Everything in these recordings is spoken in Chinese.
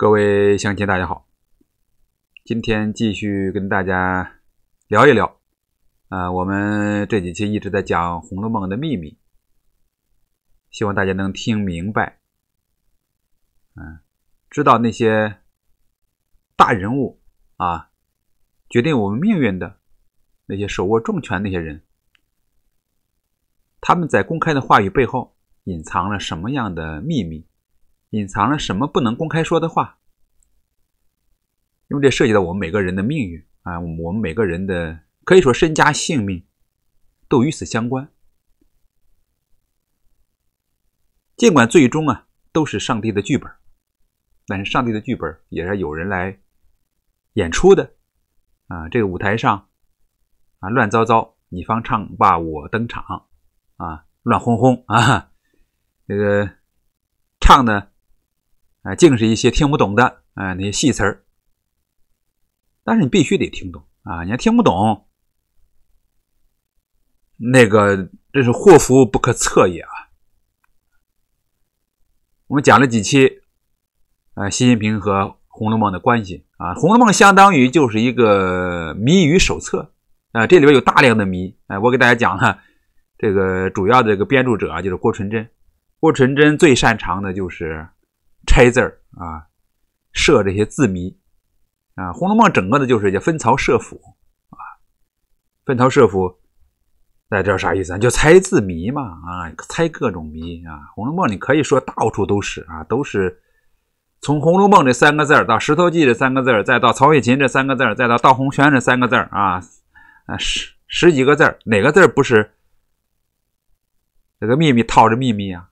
各位乡亲，大家好！今天继续跟大家聊一聊。啊，我们这几期一直在讲《红楼梦》的秘密，希望大家能听明白。嗯，知道那些大人物啊，决定我们命运的那些手握重权那些人，他们在公开的话语背后隐藏了什么样的秘密？隐藏了什么不能公开说的话？因为这涉及到我们每个人的命运啊，我们每个人的可以说身家性命都与此相关。尽管最终啊都是上帝的剧本，但是上帝的剧本也是有人来演出的啊。这个舞台上啊乱糟糟，你方唱罢我登场啊，乱哄哄啊，这个唱的。啊，净是一些听不懂的，啊那些戏词儿。但是你必须得听懂啊，你要听不懂，那个真是祸福不可测也啊。我们讲了几期，啊，习近平和《红楼梦》的关系啊，《红楼梦》相当于就是一个谜语手册啊，这里边有大量的谜。哎，我给大家讲了，这个主要的这个编著者啊，就是郭纯真。郭纯真最擅长的就是。拆字儿啊，设这些字谜啊，《红楼梦》整个的就是也分曹设府啊，分曹设府，大家知道啥意思？就猜字谜嘛啊，猜各种谜啊，《红楼梦》你可以说到处都是啊，都是从《红楼梦》这三个字儿到《石头记》这三个字儿，再到曹雪芹这三个字儿，再到大红轩这三个字儿啊，啊十十几个字儿，哪个字儿不是这个秘密套着秘密啊？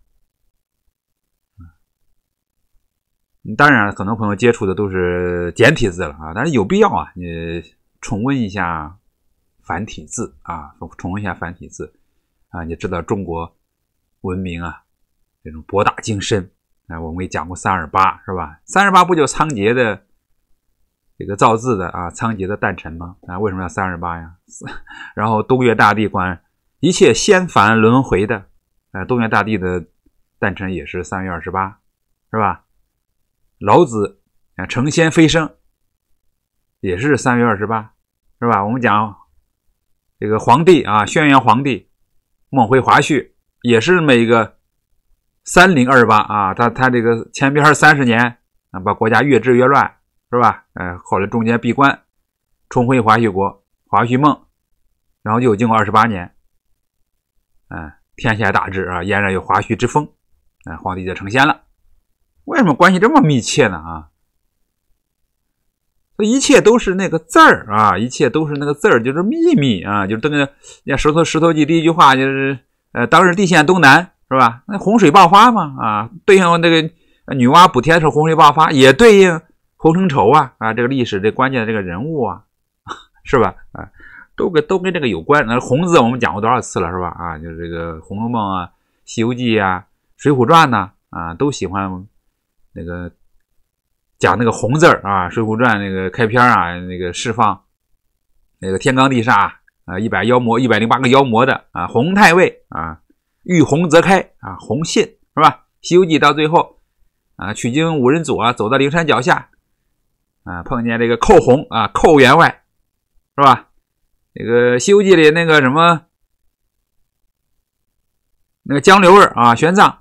当然，很多朋友接触的都是简体字了啊，但是有必要啊，你重温一下繁体字啊，重温一下繁体字啊，你知道中国文明啊这种博大精深啊。我们给讲过三二八是吧？三二八不就仓颉的这个造字的啊，仓颉的诞辰吗？啊，为什么要三二八呀？然后东岳大帝管一切仙凡轮回的，啊，东岳大帝的诞辰也是三月二十八，是吧？老子啊，成仙飞升，也是三月二十八，是吧？我们讲这个皇帝啊，轩辕皇帝梦回华胥，也是这么一个三零二十八啊。他他这个前边三十年啊，把国家越治越乱，是吧？呃，后来中间闭关，重回华胥国，华胥梦，然后又经过二十八年，嗯，天下大治啊，俨然有华胥之风，啊，皇帝就成仙了。为什么关系这么密切呢啊？这一切都是那个字儿啊，一切都是那个字儿，就是秘密啊，就是这个《石头石头记》第一句话就是，呃，当日地陷东南是吧？那洪水爆发嘛啊，对应那个女娲补天是洪水爆发，也对应洪承畴啊啊，这个历史这关键的这个人物啊，是吧？啊，都跟都跟这个有关。那红字我们讲过多少次了是吧？啊，就是这个《红楼梦》啊、《西游记》啊、《水浒传》呐，啊，都喜欢。那个讲那个红字儿啊，《水浒传》那个开篇啊，那个释放那个天罡地煞啊，一百妖魔，一百零八个妖魔的啊，红太尉啊，遇红则开啊，红信是吧？《西游记》到最后啊，取经五人组啊，走到灵山脚下啊，碰见这个寇红啊，寇员外是吧？那个《西游记》里那个什么那个江流儿啊，玄奘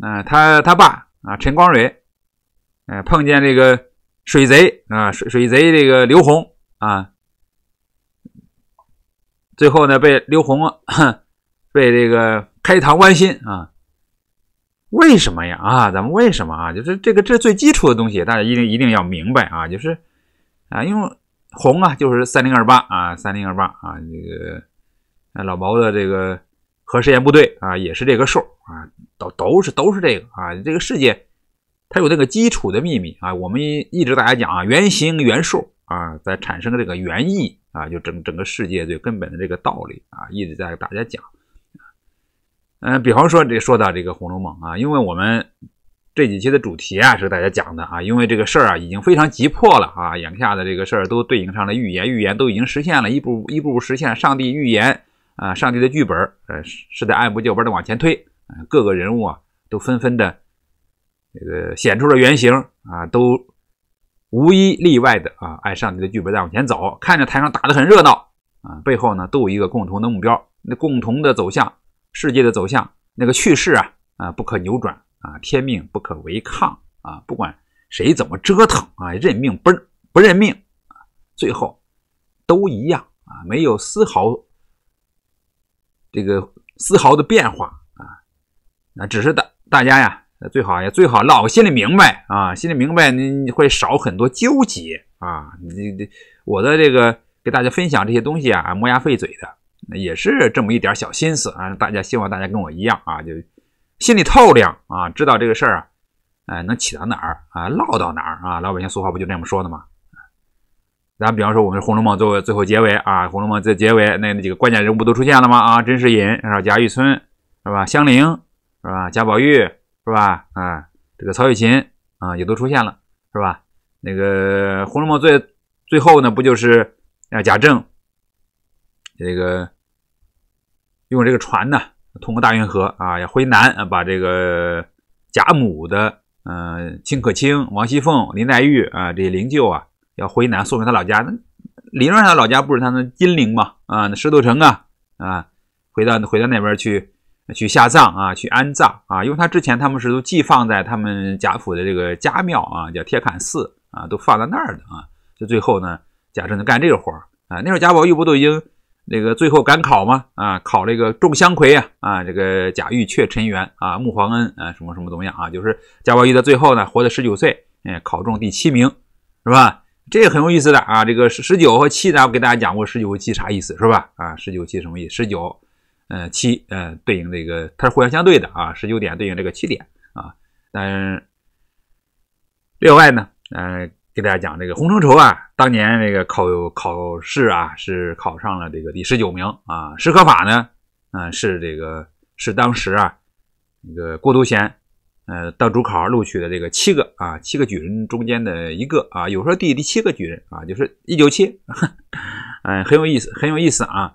啊，他他爸啊，陈光蕊。哎，碰见这个水贼啊，水水贼这个刘洪啊，最后呢被刘宏被这个开膛剜心啊？为什么呀？啊，咱们为什么啊？就是这个，这最基础的东西，大家一定一定要明白啊！就是啊，因为红啊，就是三零二八啊，三零二八啊，这个老毛的这个核试验部队啊，也是这个数啊，都都是都是这个啊，这个世界。它有那个基础的秘密啊，我们一直大家讲啊，原型原数啊，在产生这个原意啊，就整整个世界最根本的这个道理啊，一直在给大家讲。嗯，比方说这说到这个《红楼梦》啊，因为我们这几期的主题啊是大家讲的啊，因为这个事儿啊已经非常急迫了啊，眼下的这个事儿都对应上了预言，预言都已经实现了，一步一步步实现，上帝预言啊，上帝的剧本呃是在按部就班的往前推，各个人物啊都纷纷的。这个显出了原形啊，都无一例外的啊，按上帝的剧本在往前走。看着台上打得很热闹啊，背后呢都有一个共同的目标，那共同的走向，世界的走向，那个叙势啊啊不可扭转啊，天命不可违抗啊，不管谁怎么折腾啊，认命不不认命，最后都一样啊，没有丝毫这个丝毫的变化啊，那只是大大家呀。那最好也最好，老心里明白啊，心里明白，你你会少很多纠结啊。你你我的这个给大家分享这些东西啊，磨牙费嘴的，也是这么一点小心思啊。大家希望大家跟我一样啊，就心里透亮啊，知道这个事儿啊，哎，能起到哪儿啊，落到哪儿啊。老百姓俗话不就这么说的吗？咱比方说，我们《红楼梦》作为最后结尾啊，《红楼梦》在结尾那那几个关键人物不都出现了吗？啊，甄士隐，然后贾雨村，是吧？香菱，是吧？贾宝玉。是吧？啊，这个曹雪芹啊，也都出现了，是吧？那个《红楼梦》最最后呢，不就是啊贾政这个用这个船呢，通过大运河啊，要回南啊，把这个贾母的嗯，秦可卿、王熙凤、林黛玉啊这些灵柩啊，要回南送回他老家。理论上，他老家不是他的金陵嘛？啊，那石头城啊，啊，回到回到那边去。去下葬啊，去安葬啊，因为他之前他们是都寄放在他们贾府的这个家庙啊，叫铁槛寺啊，都放在那儿的啊。就最后呢，贾政就干这个活儿啊。那时候贾宝玉不都已经那个最后赶考吗？啊，考了一个众香魁呀，啊，这个贾玉却尘元啊，穆皇恩啊，什么什么怎么样啊？就是贾宝玉的最后呢，活到十九岁，哎，考中第七名，是吧？这个很有意思的啊。这个十九和七呢，我给大家讲过，十九和七啥意思，是吧？啊，十九七什么意思？十九。嗯，七，呃，对应这个，它是互相相对的啊，十九点对应这个七点啊。嗯，另外呢，嗯，给大家讲这个洪承畴啊，当年这个考考试啊，是考上了这个第十九名啊。史可法呢，嗯，是这个是当时啊，那个郭独贤，呃，到主考录取的这个七个啊，七个举人中间的一个啊，有时候第第七个举人啊，就是一九七，嗯，很有意思，很有意思啊。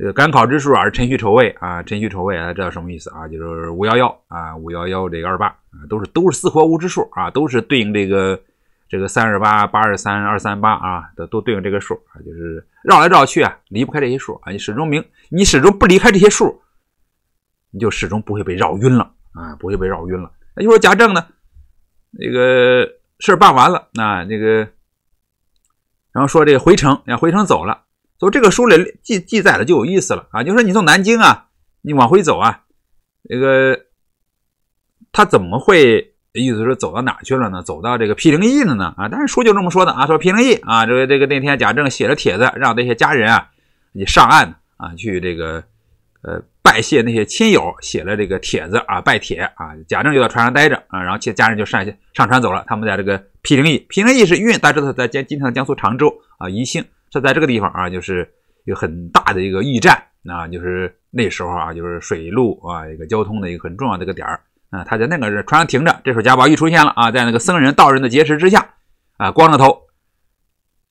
这个赶考之数啊，是辰戌丑未啊，辰戌丑未啊，知道什么意思啊？就是五幺幺啊，五幺幺这个二八啊，都是都是四合屋之数啊，都是对应这个这个三二八八二三二三八啊，都都对应这个数啊，就是绕来绕去啊，离不开这些数啊，你始终明，你始终不离开这些数，你就始终不会被绕晕了啊，不会被绕晕了。一会儿贾政呢，那个事儿办完了啊，那个然后说这个回城，回城走了。所以这个书里记记载的就有意思了啊，就说你从南京啊，你往回走啊，那个他怎么会意思是走到哪去了呢？走到这个 P 零 E 了呢？啊，但是书就这么说的啊，说 P 零 E 啊，这个这个那天贾政写了帖子，让这些家人啊，你上岸啊，去这个呃拜谢那些亲友，写了这个帖子啊，拜帖啊，贾政就在船上待着啊，然后其家人就上上船走了，他们在这个 P 零 E，P 零 E 是运，大家知道在今今天的江苏常州啊宜兴。这在这个地方啊，就是有很大的一个驿站啊，就是那时候啊，就是水路啊，一个交通的一个很重要的一个点儿啊。他在那个船上停着，这时候贾宝玉出现了啊，在那个僧人道人的劫持之下啊，光着头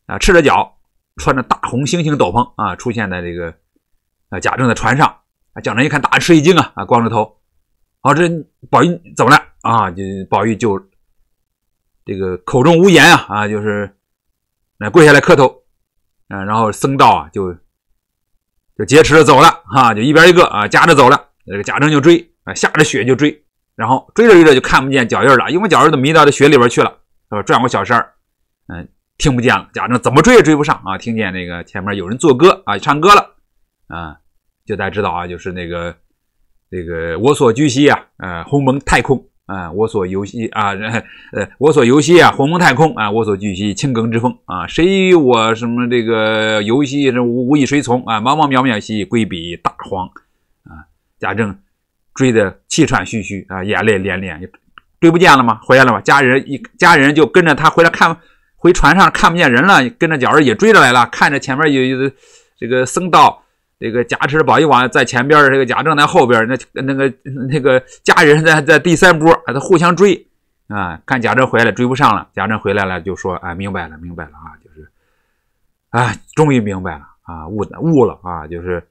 啊，赤着脚，穿着大红猩猩斗篷啊，出现在这个啊贾政的船上啊。蒋政一看，大吃一惊啊啊，光着头，好，这宝玉怎么了啊？就宝玉就这个口中无言啊啊，就是那跪下来磕头。嗯，然后僧道啊，就就劫持着走了，哈，就一边一个啊，夹着走了。这个贾政就追，啊，下着雪就追，然后追着追着就看不见脚印了，因为脚印都迷到这雪里边去了，是吧？转过小山嗯，听不见了。贾政怎么追也追不上啊！听见那个前面有人作歌啊，唱歌了，啊，就大家知道啊，就是那个那个我所居兮啊，呃，鸿蒙太空。啊！我所游兮啊，呃，我所游兮啊，鸿蒙太空啊，我所居兮青埂之峰啊，谁与我什么这个游兮？这吾亦谁从啊？茫茫渺渺兮，归彼大荒啊！贾政追得气喘吁吁啊，眼泪连连，追不见了吗？回来了吗？家人一家人就跟着他回来看，回船上看不见人了，跟着脚儿也追着来了，看着前面有有这个僧道。这个贾持、宝玉往在前边，这个贾政在后边，那那个那个家人在在第三波，他互相追啊，看贾政回来追不上了，贾政回来了就说：“哎，明白了，明白了啊，就是，哎，终于明白了啊，悟悟了啊，就是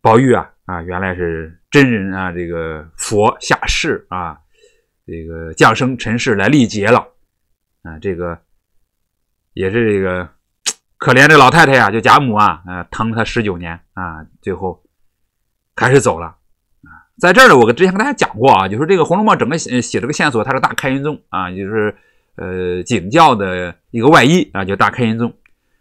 宝玉啊啊，原来是真人啊，这个佛下世啊，这个降生尘世来历劫了啊，这个也是这个。”可怜这老太太呀，就贾母啊，呃，疼了她十九年啊，最后还是走了啊。在这儿呢，我之前跟大家讲过啊，就说这个《红楼梦》整个写写这个线索，它是大开云宗啊，就是呃景教的一个外衣啊，叫大开云宗。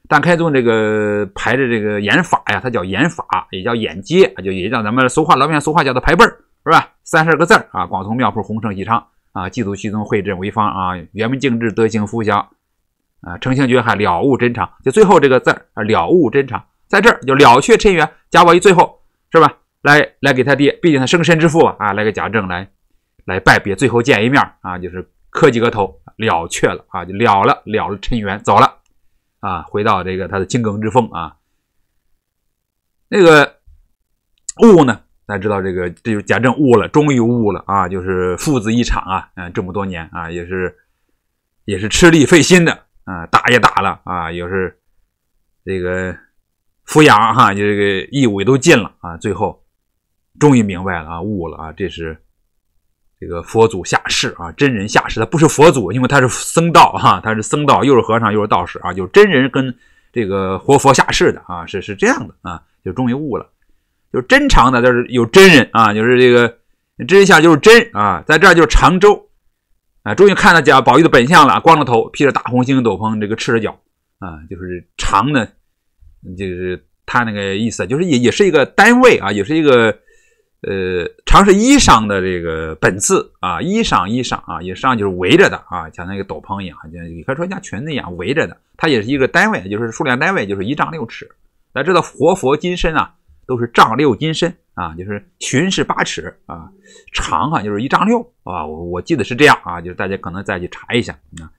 大开宗这个排的这个演法呀，它叫演法，也叫演阶，就也叫咱们俗话老百姓俗话叫它排辈儿，是吧？三十二个字儿啊，广从庙铺宏圣喜昌啊，祭祖虚宗会镇潍坊啊，元明敬志德行福祥。啊，成性绝还了悟真常，就最后这个字儿啊，了悟真常，在这儿就了却尘缘。贾宝玉最后是吧，来来给他爹，毕竟他生身之父吧啊，来给贾政来来拜别，最后见一面啊，就是磕几个头了却了啊，就了了了了尘缘，走了啊，回到这个他的金庚之风啊。那个悟呢，大家知道这个，这就贾政悟了，终于悟了啊，就是父子一场啊，嗯，这么多年啊，也是也是吃力费心的。啊，打也打了啊，又是这个抚养哈，就这个义务也都尽了啊，最后终于明白了啊，悟了啊，这是这个佛祖下世啊，真人下世，他不是佛祖，因为他是僧道哈，他是僧道，又是和尚又是道士啊，就是真人跟这个活佛下世的啊，是是这样的啊，就终于悟了，就真常的，就是有真人啊，就是这个真下就是真啊，在这儿就是常州。啊，终于看到贾宝玉的本相了，光着头，披着大红星斗篷，这个赤着脚，啊，就是长呢，就是他那个意思，就是也也是一个单位啊，也是一个，呃，长是衣裳的这个本字啊，衣裳衣裳啊，际上就是围着的啊，像那个斗篷一样，也可以说像裙子一样围着的，它也是一个单位，就是数量单位，就是一丈六尺。那这个活佛金身啊。都是丈六金身啊，就是巡视八尺啊，长啊就是一丈六啊，我我记得是这样啊，就是大家可能再去查一下啊，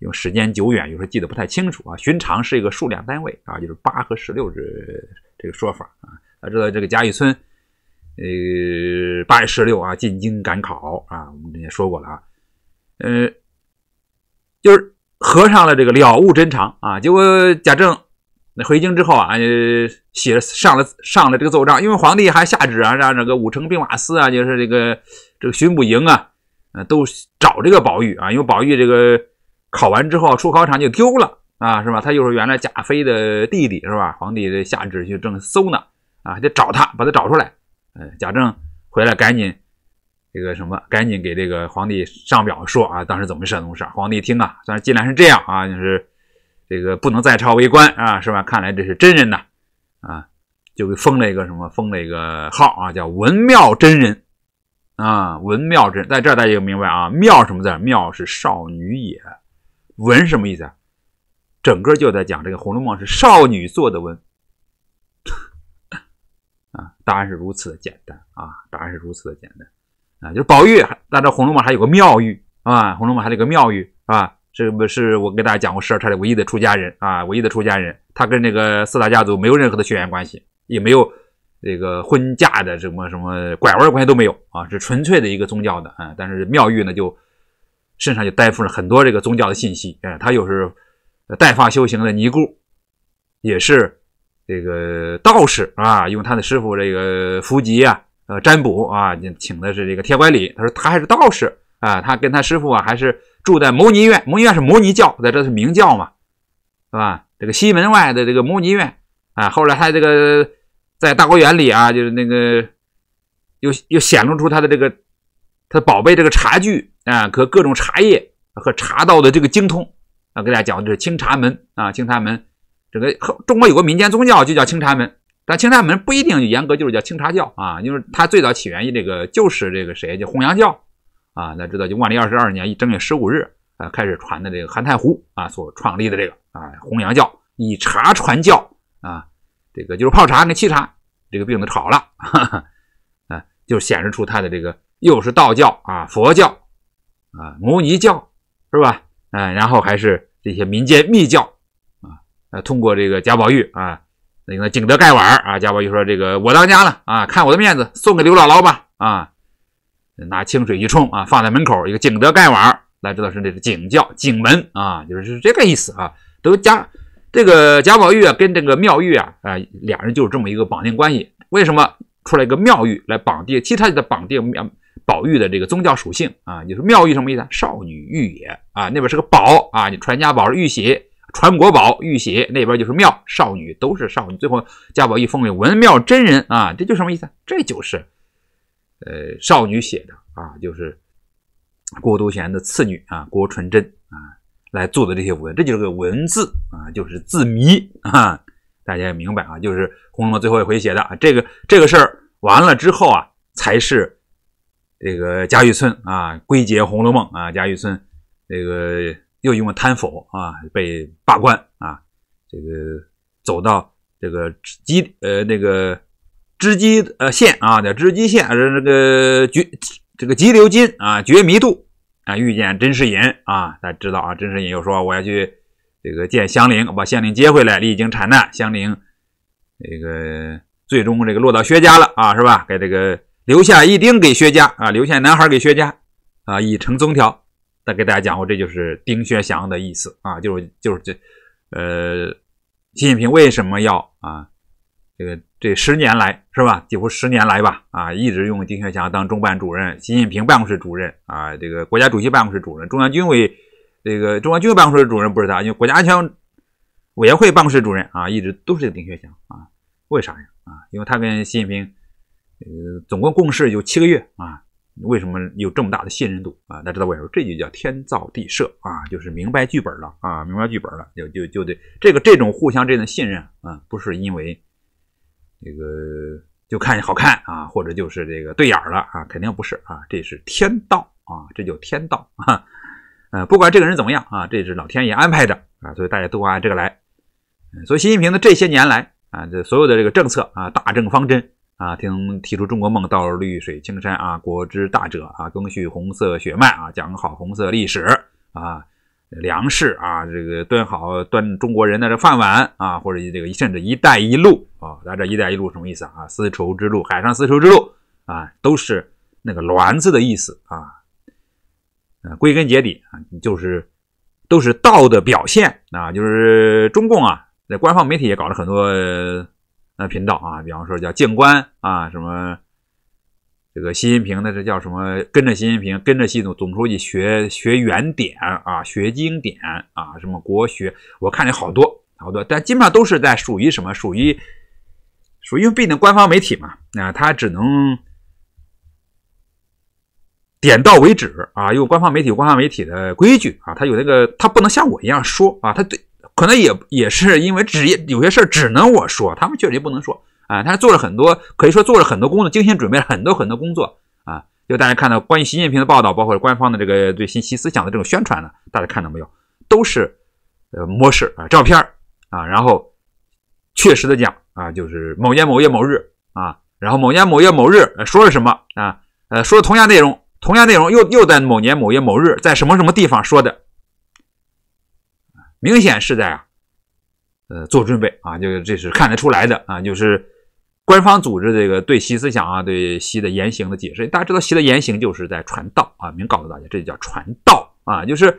因为时间久远，有时候记得不太清楚啊。巡长是一个数量单位啊，就是八和十六这这个说法啊。知道这个贾雨村，呃，八月十六啊进京赶考啊，我们也说过了啊，呃，就是合上了这个了悟真常啊，结果贾政回京之后啊。写上了上了这个奏章，因为皇帝还下旨啊，让这个武城兵马司啊，就是这个这个巡捕营啊，呃，都找这个宝玉啊，因为宝玉这个考完之后出考场就丢了啊，是吧？他又是原来贾妃的弟弟，是吧？皇帝下旨去正搜呢啊，得找他，把他找出来。贾政回来赶紧这个什么，赶紧给这个皇帝上表说啊，当时怎么回事？怎么回事？皇帝一听啊，是既然是这样啊，就是这个不能再朝为官啊，是吧？看来这是真人呐。啊，就给封了一个什么？封了一个号啊，叫文庙真人。啊，文庙真在这大家就明白啊？庙什么字？庙是少女也。文什么意思啊？整个就在讲这个《红楼梦》是少女做的文。啊，答案是如此的简单啊！答案是如此的简单啊！就是宝玉，那这《红楼梦》还有个妙玉啊，《红楼梦》还有个妙玉啊。这不是，我跟大家讲过十二钗的唯一的出家人啊，唯一的出家人，他跟那个四大家族没有任何的血缘关系，也没有这个婚嫁的什么什么拐弯关系都没有啊，是纯粹的一个宗教的啊。但是妙玉呢，就身上就担负了很多这个宗教的信息啊，他又是带发修行的尼姑，也是这个道士啊，用他的师傅这个符吉啊，呃占卜啊，请的是这个铁拐李，他说他还是道士。啊，他跟他师傅啊，还是住在摩尼院。摩尼院是摩尼教，在这是明教嘛，是吧？这个西门外的这个摩尼院啊，后来他这个在大观园里啊，就是那个又又显露出他的这个他宝贝这个茶具啊和各种茶叶和茶道的这个精通啊，给大家讲的是清茶门啊，清茶门。这个中国有个民间宗教就叫清茶门，但清茶门不一定严格就是叫清茶教啊，就是它最早起源于这个就是这个谁就弘扬教。啊，那知道就万历二十二年一正月十五日啊，开始传的这个韩太湖啊所创立的这个啊弘扬教以茶传教啊，这个就是泡茶那沏茶，这个病都好了，啊，就显示出他的这个又是道教啊佛教啊摩尼教是吧？嗯，然后还是这些民间密教啊，呃，通过这个贾宝玉啊，那个景德盖碗啊，贾宝玉说这个我当家了啊，看我的面子送给刘姥姥吧啊。拿清水一冲啊，放在门口一个景德盖碗来大家知道是那个景教景门啊，就是是这个意思啊。都贾这个贾宝玉啊，跟这个妙玉啊，啊，俩人就是这么一个绑定关系。为什么出来一个妙玉来绑定？其实他的绑定妙宝玉的这个宗教属性啊。你说妙玉什么意思？少女玉也啊，那边是个宝啊，传家宝是玉玺，传国宝玉玺，那边就是妙少女，都是少女。最后贾宝玉封为文庙真人啊，这就什么意思？这就是。呃，少女写的啊，就是郭独贤的次女啊，郭纯真啊，来做的这些文，这就是个文字啊，就是字谜啊，大家也明白啊，就是《红楼梦》最后一回写的啊，这个这个事儿完了之后啊，才是这个贾雨村啊，归结《红楼梦》啊，贾雨村这个又因为贪腐啊，被罢官啊，这个走到这个基呃那个。织机呃线啊，叫织机线，这这个绝这个急流金啊，绝迷渡啊，遇见甄士隐啊，大家知道啊，甄士隐又说我要去这个见香菱，把香菱接回来，历经惨难，香菱这个最终这个落到薛家了啊，是吧？给这个留下一丁给薛家啊，留下男孩给薛家啊，已成宗条。再给大家讲过，这就是丁薛祥的意思啊，就是就是这呃，习近平为什么要啊？这个这十年来是吧？几乎十年来吧，啊，一直用丁薛祥当中办主任、习近平办公室主任啊，这个国家主席办公室主任、中央军委这个中央军委办公室主任不是他，因为国家安全委员会办公室主任啊，一直都是丁薛祥啊。为啥呀？啊，因为他跟习近平，呃，总共共事有七个月啊，为什么有这么大的信任度啊？大家知道为什么？这就叫天造地设啊，就是明白剧本了啊，明白剧本了，就就就得这个这种互相之间的信任啊，不是因为。这个就看好看啊，或者就是这个对眼了啊，肯定不是啊，这是天道啊，这叫天道啊，呃，不管这个人怎么样啊，这是老天爷安排的啊，所以大家都按这个来。所以习近平的这些年来啊，这所有的这个政策啊，大政方针啊，听提出中国梦到绿水青山啊，国之大者啊，赓续红色血脉啊，讲好红色历史啊。粮食啊，这个端好端中国人的这饭碗啊，或者这个甚至“一带一路”啊，咱这一带一路什么意思啊？丝绸之路、海上丝绸之路啊，都是那个“栾”字的意思啊。归根结底啊，就是都是道的表现啊，就是中共啊，在官方媒体也搞了很多那频道啊，比方说叫“静观”啊，什么。这个习近平的这叫什么？跟着习近平，跟着习总总书记学学原点啊，学经典啊，什么国学，我看见好多好多，但基本上都是在属于什么？属于属于毕竟官方媒体嘛？啊，他只能点到为止啊，因为官方媒体，官方媒体的规矩啊，他有那个，他不能像我一样说啊，他对，可能也也是因为只有些事只能我说，他们确实不能说。啊，他做了很多，可以说做了很多工作，精心准备了很多很多工作啊。就大家看到关于习近平的报道，包括官方的这个对信息思想的这种宣传呢，大家看到没有？都是呃模式啊，照片啊，然后确实的讲啊，就是某年某月某日啊，然后某年某月某日说了什么啊？呃，说同样内容，同样内容又又在某年某月某日，在什么什么地方说的？明显是在啊，呃，做准备啊，就是这是看得出来的啊，就是。官方组织这个对习思想啊，对习的言行的解释，大家知道，习的言行就是在传道啊，明告诉大家，这就叫传道啊，就是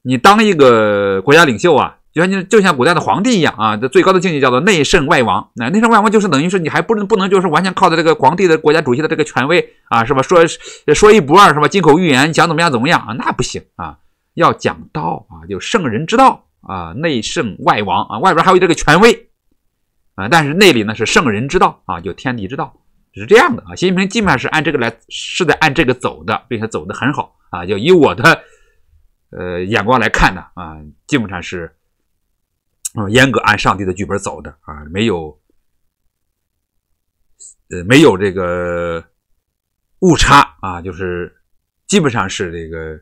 你当一个国家领袖啊，就像就像古代的皇帝一样啊，这最高的境界叫做内圣外王。那内圣外王就是等于是你还不能不能就是完全靠着这个皇帝的国家主席的这个权威啊，是吧？说说一不二是吧？金口玉言想怎么样怎么样啊，那不行啊，要讲道啊，就圣人之道啊，内圣外王啊，外边还有这个权威。啊，但是那里呢是圣人之道啊，就天地之道，是这样的啊。习近平基本上是按这个来，是在按这个走的，并且走得很好啊。就以我的呃眼光来看呢，啊，基本上是，嗯，严格按上帝的剧本走的啊，没有，呃，没有这个误差啊，就是基本上是这个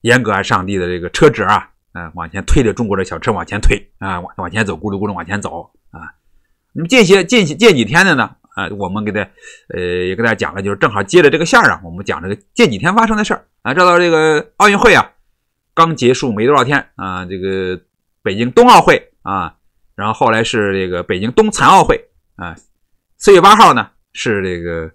严格按上帝的这个车辙啊，嗯，往前推着中国的小车往前推啊，往往前走，咕噜咕噜往前走。那么这些近几近几天的呢？啊，我们给他，呃，也给大家讲了，就是正好接着这个线儿啊，我们讲这个近几天发生的事儿啊。这到这个奥运会啊，刚结束没多少天啊，这个北京冬奥会啊，然后后来是这个北京冬残奥会啊。四月八号呢，是这个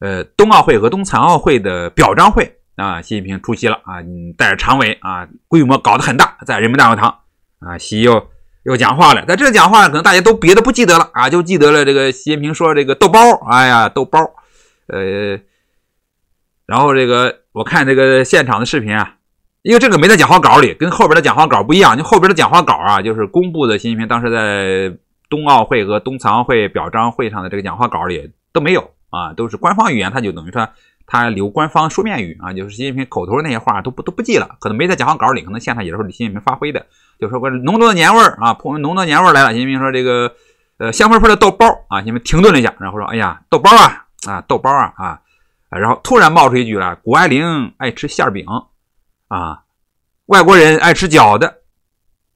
呃冬奥会和冬残奥会的表彰会啊，习近平出席了啊，嗯，带着常委啊，规模搞得很大，在人民大会堂啊，西又。又讲话了，在这讲话可能大家都别的不记得了啊，就记得了这个习近平说这个豆包，哎呀豆包，呃，然后这个我看这个现场的视频啊，因为这个没在讲话稿里，跟后边的讲话稿不一样，你后边的讲话稿啊，就是公布的习近平当时在冬奥会和冬残奥会表彰会上的这个讲话稿里都没有啊，都是官方语言，他就等于说。他留官方书面语啊，就是习近平口头那些话都不都不记了，可能没在讲话稿里，可能现场也是习近平发挥的，就说个浓浓的年味儿啊，浓浓的年味儿来了。习近平说这个呃香喷喷的豆包啊，你们停顿了一下，然后说哎呀豆包啊啊豆包啊啊，然后突然冒出一句了，谷爱凌爱吃馅饼啊，外国人爱吃饺子，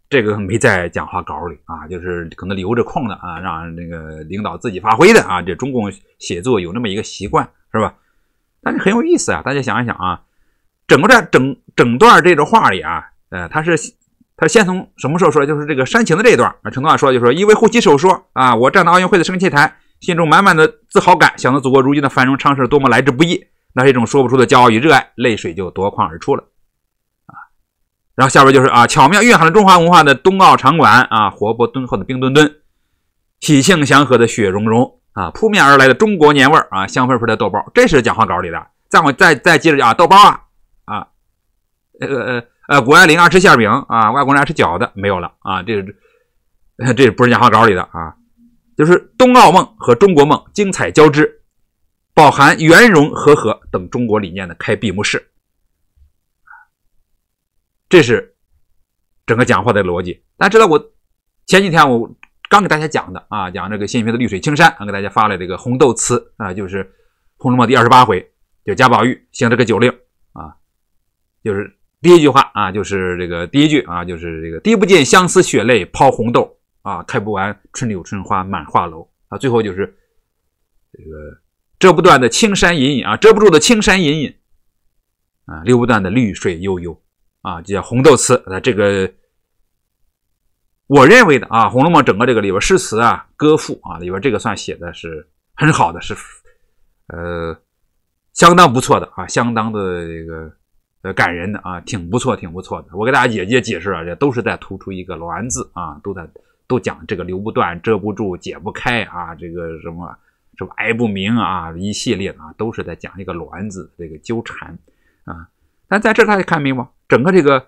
这个没在讲话稿里啊，就是可能留着空的啊，让那个领导自己发挥的啊，这中共写作有那么一个习惯是吧？但是很有意思啊！大家想一想啊，整个这整整段这个话里啊，呃，他是他先从什么时候说？就是这个煽情的这一段啊。陈德说，就说因为护旗手说啊，我站在奥运会的升旗台，心中满满的自豪感，想到祖国如今的繁荣昌盛多么来之不易，那是一种说不出的骄傲与热爱，泪水就夺眶而出了啊。然后下边就是啊，巧妙蕴含了中华文化的冬奥场馆啊，活泼敦厚的冰墩墩，喜庆祥和的雪融融。啊，扑面而来的中国年味儿啊，香喷喷的豆包，这是讲话稿里的。再往再再接着讲啊，豆包啊啊，呃呃呃，谷爱凌爱吃馅饼啊，外国人爱吃饺子，没有了啊，这是这不是讲话稿里的啊，就是冬奥梦和中国梦精彩交织，饱含圆融和合等中国理念的开闭幕式，这是整个讲话的逻辑。大家知道我前几天我。刚给大家讲的啊，讲这个幸福的绿水青山，还给大家发了这个《红豆词》啊，就是《红楼梦》第二十八回，就贾宝玉行这个酒令啊，就是第一句话啊，就是这个第一句啊，就是这个滴不尽相思血泪抛红豆啊，开不完春柳春花满画楼啊，最后就是这个遮不断的青山隐隐啊，遮不住的青山隐隐啊，流不断的绿水悠悠啊，就叫《红豆词》啊，这个。我认为的啊，《红楼梦》整个这个里边诗词啊、歌赋啊，里边这个算写的是很好的，是呃相当不错的啊，相当的这个呃感人的啊，挺不错，挺不错的。我给大家也也解释啊，这都是在突出一个“栾”字啊，都在都讲这个留不断、遮不住、解不开啊，这个什么什么哀不明啊，一系列啊，都是在讲一个“栾”字这个纠缠啊。但在这大家看明白吗？整个这个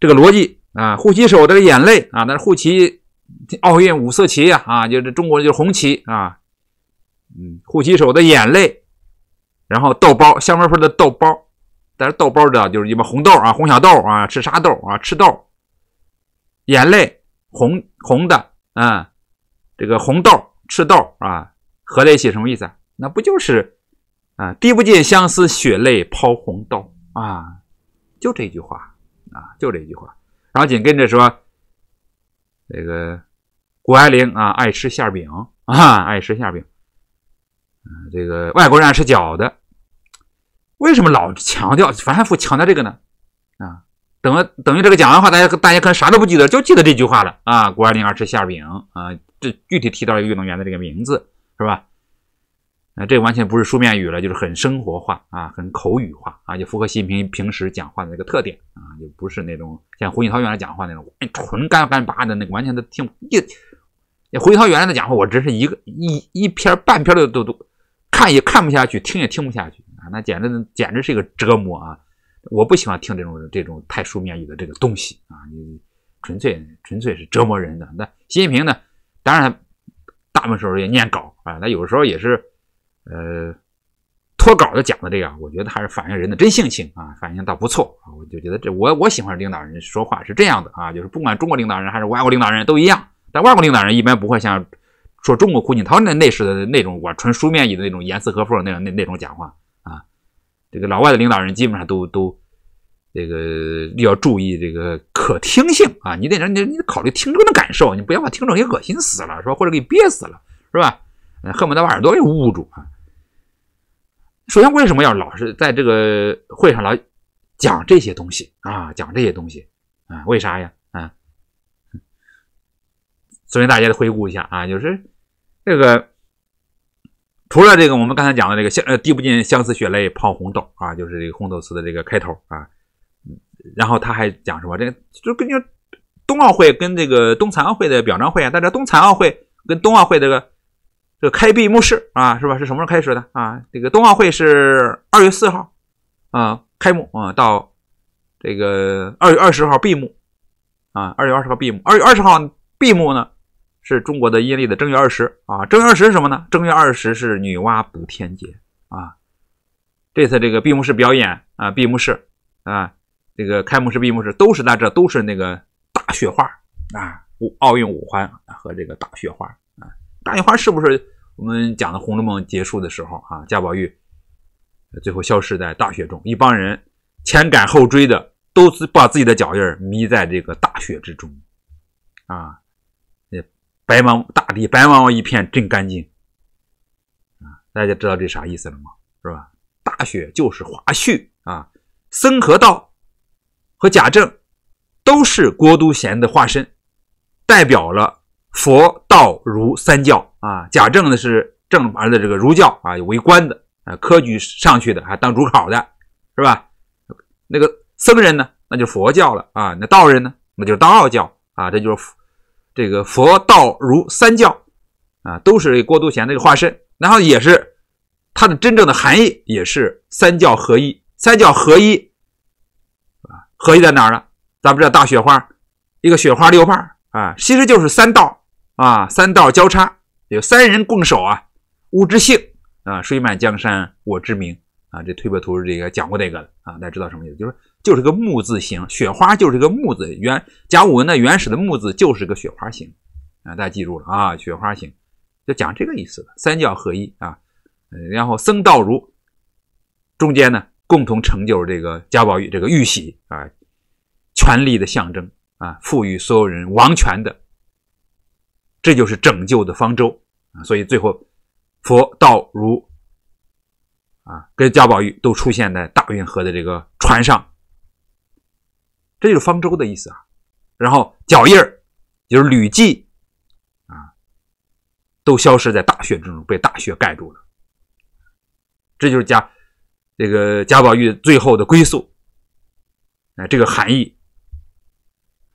这个逻辑。啊，护旗手的眼泪啊，那是护旗，奥运五色旗呀，啊，就是中国就是红旗啊，嗯，护旗手的眼泪，然后豆包香喷喷的豆包，但是豆包知道就是一般红豆啊，红小豆啊，赤砂豆啊，赤豆，眼泪红红的，嗯，这个红豆赤豆啊合在一起什么意思啊？那不就是啊，滴不尽相思血泪抛红豆啊，就这句话啊，就这句话。然后紧跟着说，这个谷爱凌啊爱吃馅饼啊爱吃馅饼，嗯这个外国人爱吃饺子，为什么老强调反复强调这个呢？啊，等等于这个讲完话，大家大家可能啥都不记得，就记得这句话了啊，谷爱凌爱吃馅饼啊，这具体提到一个运动员的这个名字是吧？那这完全不是书面语了，就是很生活化啊，很口语化啊，也符合习近平平时讲话的那个特点啊，就不是那种像胡锦涛原来讲话那种纯干干巴的那完全都听一。胡锦涛原来的讲话我只是一个一一篇半篇的都都看也看不下去，听也听不下去啊，那简直简直是一个折磨啊！我不喜欢听这种这种太书面语的这个东西啊，你纯粹纯粹是折磨人的。那习近平呢，当然大部分时候也念稿啊，那有时候也是。呃，脱稿的讲的这样，我觉得还是反映人的真性情啊，反映倒不错啊。我就觉得这我我喜欢领导人说话是这样的啊，就是不管中国领导人还是外国领导人，都一样。但外国领导人一般不会像说中国胡锦涛那那式那种我纯书面语的那种严丝合缝那样那那种讲话啊。这个老外的领导人基本上都都这个要注意这个可听性啊，你得你你得考虑听众的感受，你不要把听众给恶心死了是吧？或者给憋死了是吧？恨不得把耳朵给捂住啊。首先，为什么要老是在这个会上来讲这些东西啊？讲这些东西啊？为啥呀？啊！首先，大家回顾一下啊，就是这个，除了这个我们刚才讲的这个“相呃滴不尽相思血泪抛红豆”啊，就是这个红豆词的这个开头啊。然后他还讲什么？这就根据冬奥会跟这个冬残奥会的表彰会啊，大家冬残奥会跟冬奥会这个。这个开闭幕式啊，是吧？是什么时候开始的啊？这个冬奥会是二月四号啊开幕啊，到这个二月二十号闭幕啊。二月二十号闭幕，二月二十号闭幕呢，是中国的阴历的正月二十啊。正月二十是什么呢？正月二十是女娲补天节啊。这次这个闭幕式表演啊，闭幕式啊，这个开幕式、闭幕式都是在这，都是那个大雪花啊，五奥运五环和这个大雪花。大雪花是不是我们讲的《红楼梦》结束的时候啊？贾宝玉最后消失在大雪中，一帮人前赶后追的，都是把自己的脚印儿迷在这个大雪之中啊！白茫茫大地白茫茫一片真干净啊！大家知道这啥意思了吗？是吧？大雪就是华胥啊！僧和道和贾政都是郭都贤的化身，代表了。佛道儒三教啊，贾政呢是正儿的这个儒教啊，有为官的啊，科举上去的还当主考的，是吧？那个僧人呢，那就是佛教了啊；那道人呢，那就是道教啊。这就是这个佛道儒三教啊，都是郭独贤这个化身，然后也是它的真正的含义，也是三教合一。三教合一啊，合一在哪儿呢？咱们这大雪花，一个雪花六瓣啊，其实就是三道。啊，三道交叉有三人共守啊，吾之姓啊，水满江山我之名啊，这推背图这个讲过这个的啊，大家知道什么意思？就是就是个木字形，雪花就是个木字，原甲骨文的原始的木字就是个雪花形啊，大家记住了啊，雪花形就讲这个意思三教合一啊，然后僧道儒中间呢共同成就这个贾宝玉这个玉玺啊，权力的象征啊，赋予所有人王权的。这就是拯救的方舟啊！所以最后，佛道儒啊，跟贾宝玉都出现在大运河的这个船上，这就是方舟的意思啊。然后脚印儿就是履迹啊，都消失在大雪之中，被大雪盖住了。这就是贾这个贾宝玉最后的归宿。哎，这个含义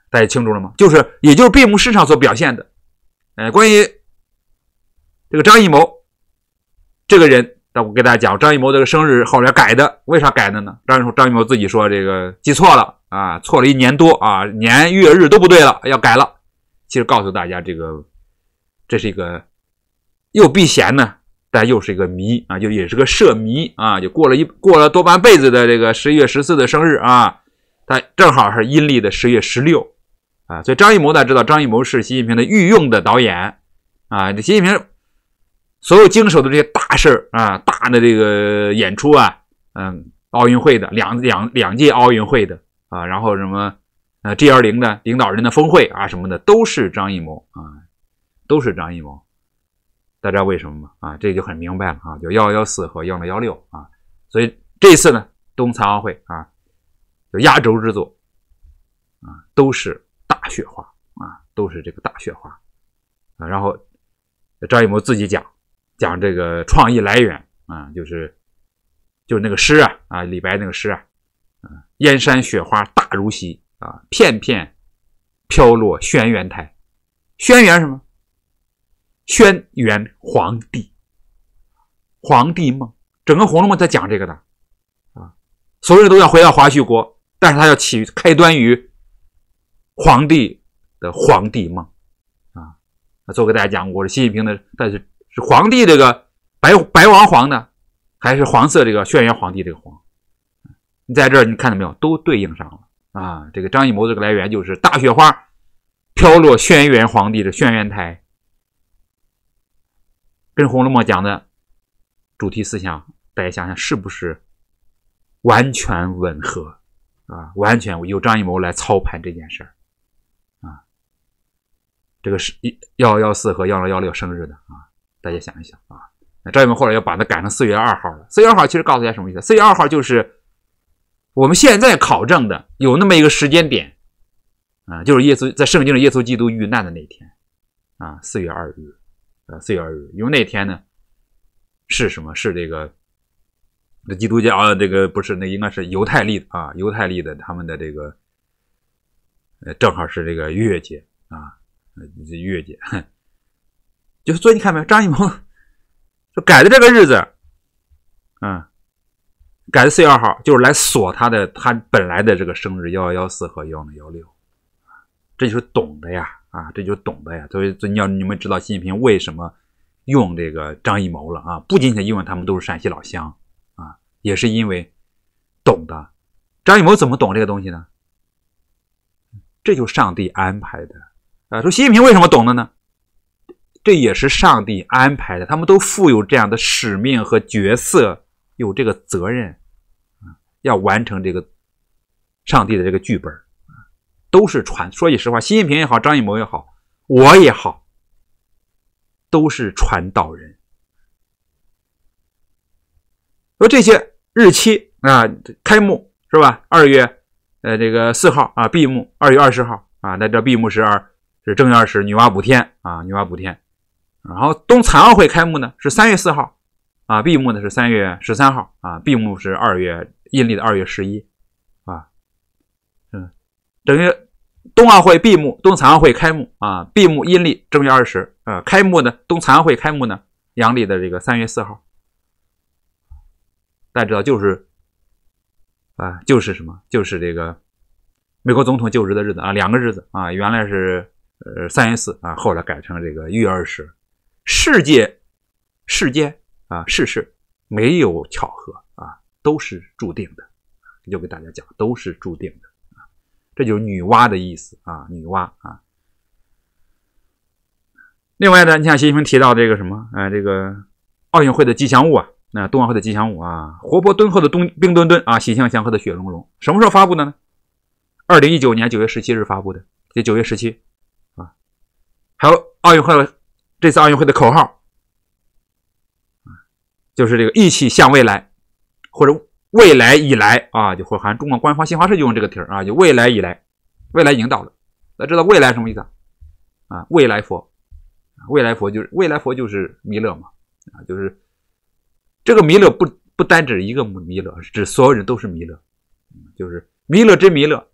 大家清楚了吗？就是，也就是闭幕式上所表现的。呃，关于这个张艺谋这个人，但我给大家讲，张艺谋这个生日后来改的，为啥改的呢？张艺谋张艺谋自己说这个记错了啊，错了一年多啊，年月日都不对了，要改了。其实告诉大家，这个这是一个又避嫌呢，但又是一个谜啊，就也是个设谜啊，就过了一过了多半辈子的这个十一月十四的生日啊，但正好是阴历的十月十六。啊，所以张艺谋大家知道张艺谋是习近平的御用的导演，啊，这习近平所有经手的这些大事啊，大的这个演出啊，嗯，奥运会的两两两届奥运会的啊，然后什么呃 G 二零的领导人的峰会啊什么的，都是张艺谋啊，都是张艺谋，大家为什么吗？啊，这就很明白了啊，就幺幺四和幺六幺六啊，所以这次呢，冬残奥会啊，就压轴之作啊，都是。大雪花啊，都是这个大雪花啊。然后张艺谋自己讲讲这个创意来源啊，就是就是那个诗啊啊，李白那个诗啊，啊，燕山雪花大如席啊，片片飘落轩辕台。轩辕什么？轩辕皇帝，皇帝梦，整个《红楼梦》在讲这个的啊，所有人都要回到华胥国，但是他要起开端于。皇帝的皇帝梦啊，那昨天给大家讲过是习近平的，但是是皇帝这个白白王皇的，还是黄色这个轩辕皇帝这个皇？你在这儿你看到没有？都对应上了啊！这个张艺谋这个来源就是大雪花飘落轩辕皇帝的轩辕台，跟《红楼梦》讲的主题思想，大家想想是不是完全吻合啊？完全由张艺谋来操盘这件事儿。这个是一幺幺四和幺幺幺六生日的啊，大家想一想啊，那赵一曼后来要把它改成四月二号了。四月二号其实告诉大家什么意思？四月二号就是我们现在考证的有那么一个时间点啊，就是耶稣在圣经里耶稣基督遇难的那天啊，四月二日，呃，四月二日，因为那天呢是什么？是这个，这基督教啊，这个不是，那应该是犹太历啊，犹太历的他们的这个，呃，正好是这个月节啊。你这月姐，就所以你看没有张艺谋就改的这个日子，啊，改的四二号，就是来锁他的他本来的这个生日幺幺幺四和幺零幺六，这就是懂的呀，啊，这就是懂的呀。所以，所以你要你们知道习近平为什么用这个张艺谋了啊？不仅仅因为他们都是陕西老乡啊，也是因为懂的。张艺谋怎么懂这个东西呢？这就是上帝安排的。啊，说习近平为什么懂的呢？这也是上帝安排的，他们都负有这样的使命和角色，有这个责任啊，要完成这个上帝的这个剧本啊，都是传。说句实话，习近平也好，张艺谋也好，我也好，都是传道人。说这些日期啊，开幕是吧？二月，呃，这个四号啊，闭幕二月二十号啊，那这闭幕是二。是正月二十，女娲补天啊，女娲补天。然后冬残奥会开幕呢是三月四号啊，闭幕呢是三月十三号啊，闭幕是二月阴历的二月十一啊，嗯，等于冬奥会闭幕，冬残奥会开幕啊，闭幕阴历正月二十，呃，开幕呢冬残奥会开幕呢阳历的这个三月四号，大家知道就是啊，就是什么，就是这个美国总统就职的日子啊，两个日子啊，原来是。呃，三一四啊，后来改成这个育月二十。世界，世间啊，世事没有巧合啊，都是注定的。就给大家讲，都是注定的啊，这就是女娲的意思啊，女娲啊。另外呢，你像习近平提到这个什么啊，这个奥运会的吉祥物啊，那冬奥会的吉祥物啊，活泼敦厚的冬冰墩墩啊，喜庆祥和的雪融融，什么时候发布的呢？二零一九年九月十七日发布的，这九月十七。奥运会这次奥运会的口号，就是这个“一起向未来”或者“未来以来”啊，就或含中国官方新华社就用这个题儿啊，就“未来以来”，未来引导的。大家知道“未来”什么意思啊？啊，“未来佛”，未来佛就是未来佛就是弥勒嘛，啊，就是这个弥勒不不单指一个弥勒，指所有人都是弥勒，就是弥勒真弥勒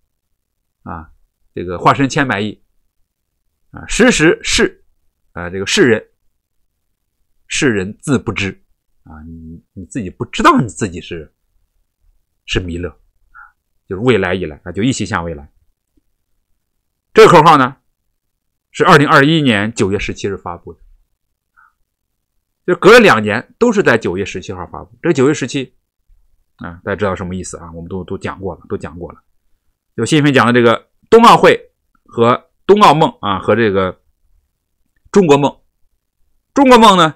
啊，这个化身千百亿。啊，时时是，啊，这个是人，是人自不知啊，你你自己不知道你自己是，是弥勒啊，就是未来以来啊，就一心向未来。这个口号呢，是二零二一年九月十七日发布的，就隔了两年都是在九月十七号发布。这九月十七，啊，大家知道什么意思啊？我们都都讲过了，都讲过了。就新闻讲的这个冬奥会和。冬奥梦啊和这个中国梦，中国梦呢，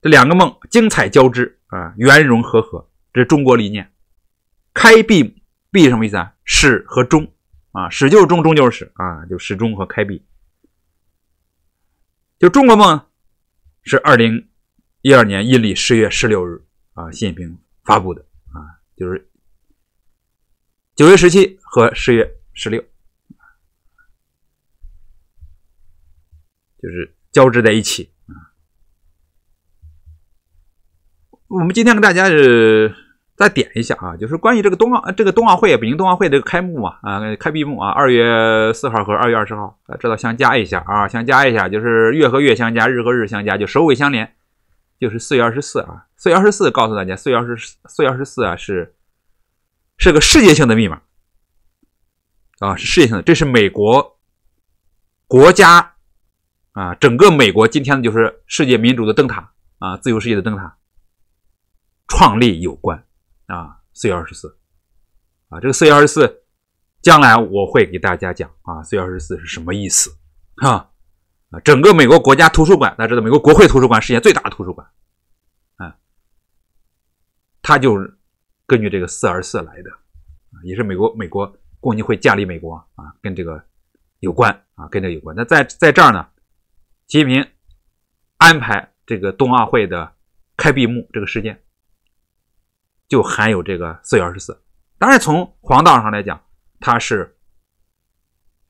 这两个梦精彩交织啊，圆融和合，这是中国理念。开闭闭什么意思啊？始和终啊，始就是终，终就是始啊，就始终和开闭。就中国梦是二零一二年阴历十月十六日啊，习近平发布的啊，就是九月十七和十月十六。就是交织在一起啊！我们今天跟大家是再点一下啊，就是关于这个冬奥，这个冬奥会，北京冬奥会这个开幕嘛，啊，开闭幕啊，二月四号和二月二十号，啊，这道相加一下啊，相加一下，就是月和月相加，日和日相加，就首尾相连，就是四月二十四啊，四月二十四，告诉大家，四月二十四，四月二十四啊，是是个世界性的密码啊，是世界性的，这是美国国家。啊，整个美国今天就是世界民主的灯塔啊，自由世界的灯塔，创立有关啊，四月二十四，啊，这个四月二十四，将来我会给大家讲啊，四月二十四是什么意思哈啊，整个美国国家图书馆，大家知道美国国会图书馆世界最大的图书馆啊，它就是根据这个四二四来的，也是美国美国共济会建立美国啊，跟这个有关啊，跟这个有关。那在在这儿呢。习近平安排这个冬奥会的开闭幕这个时间，就含有这个四月二十四。当然，从黄道上来讲，它是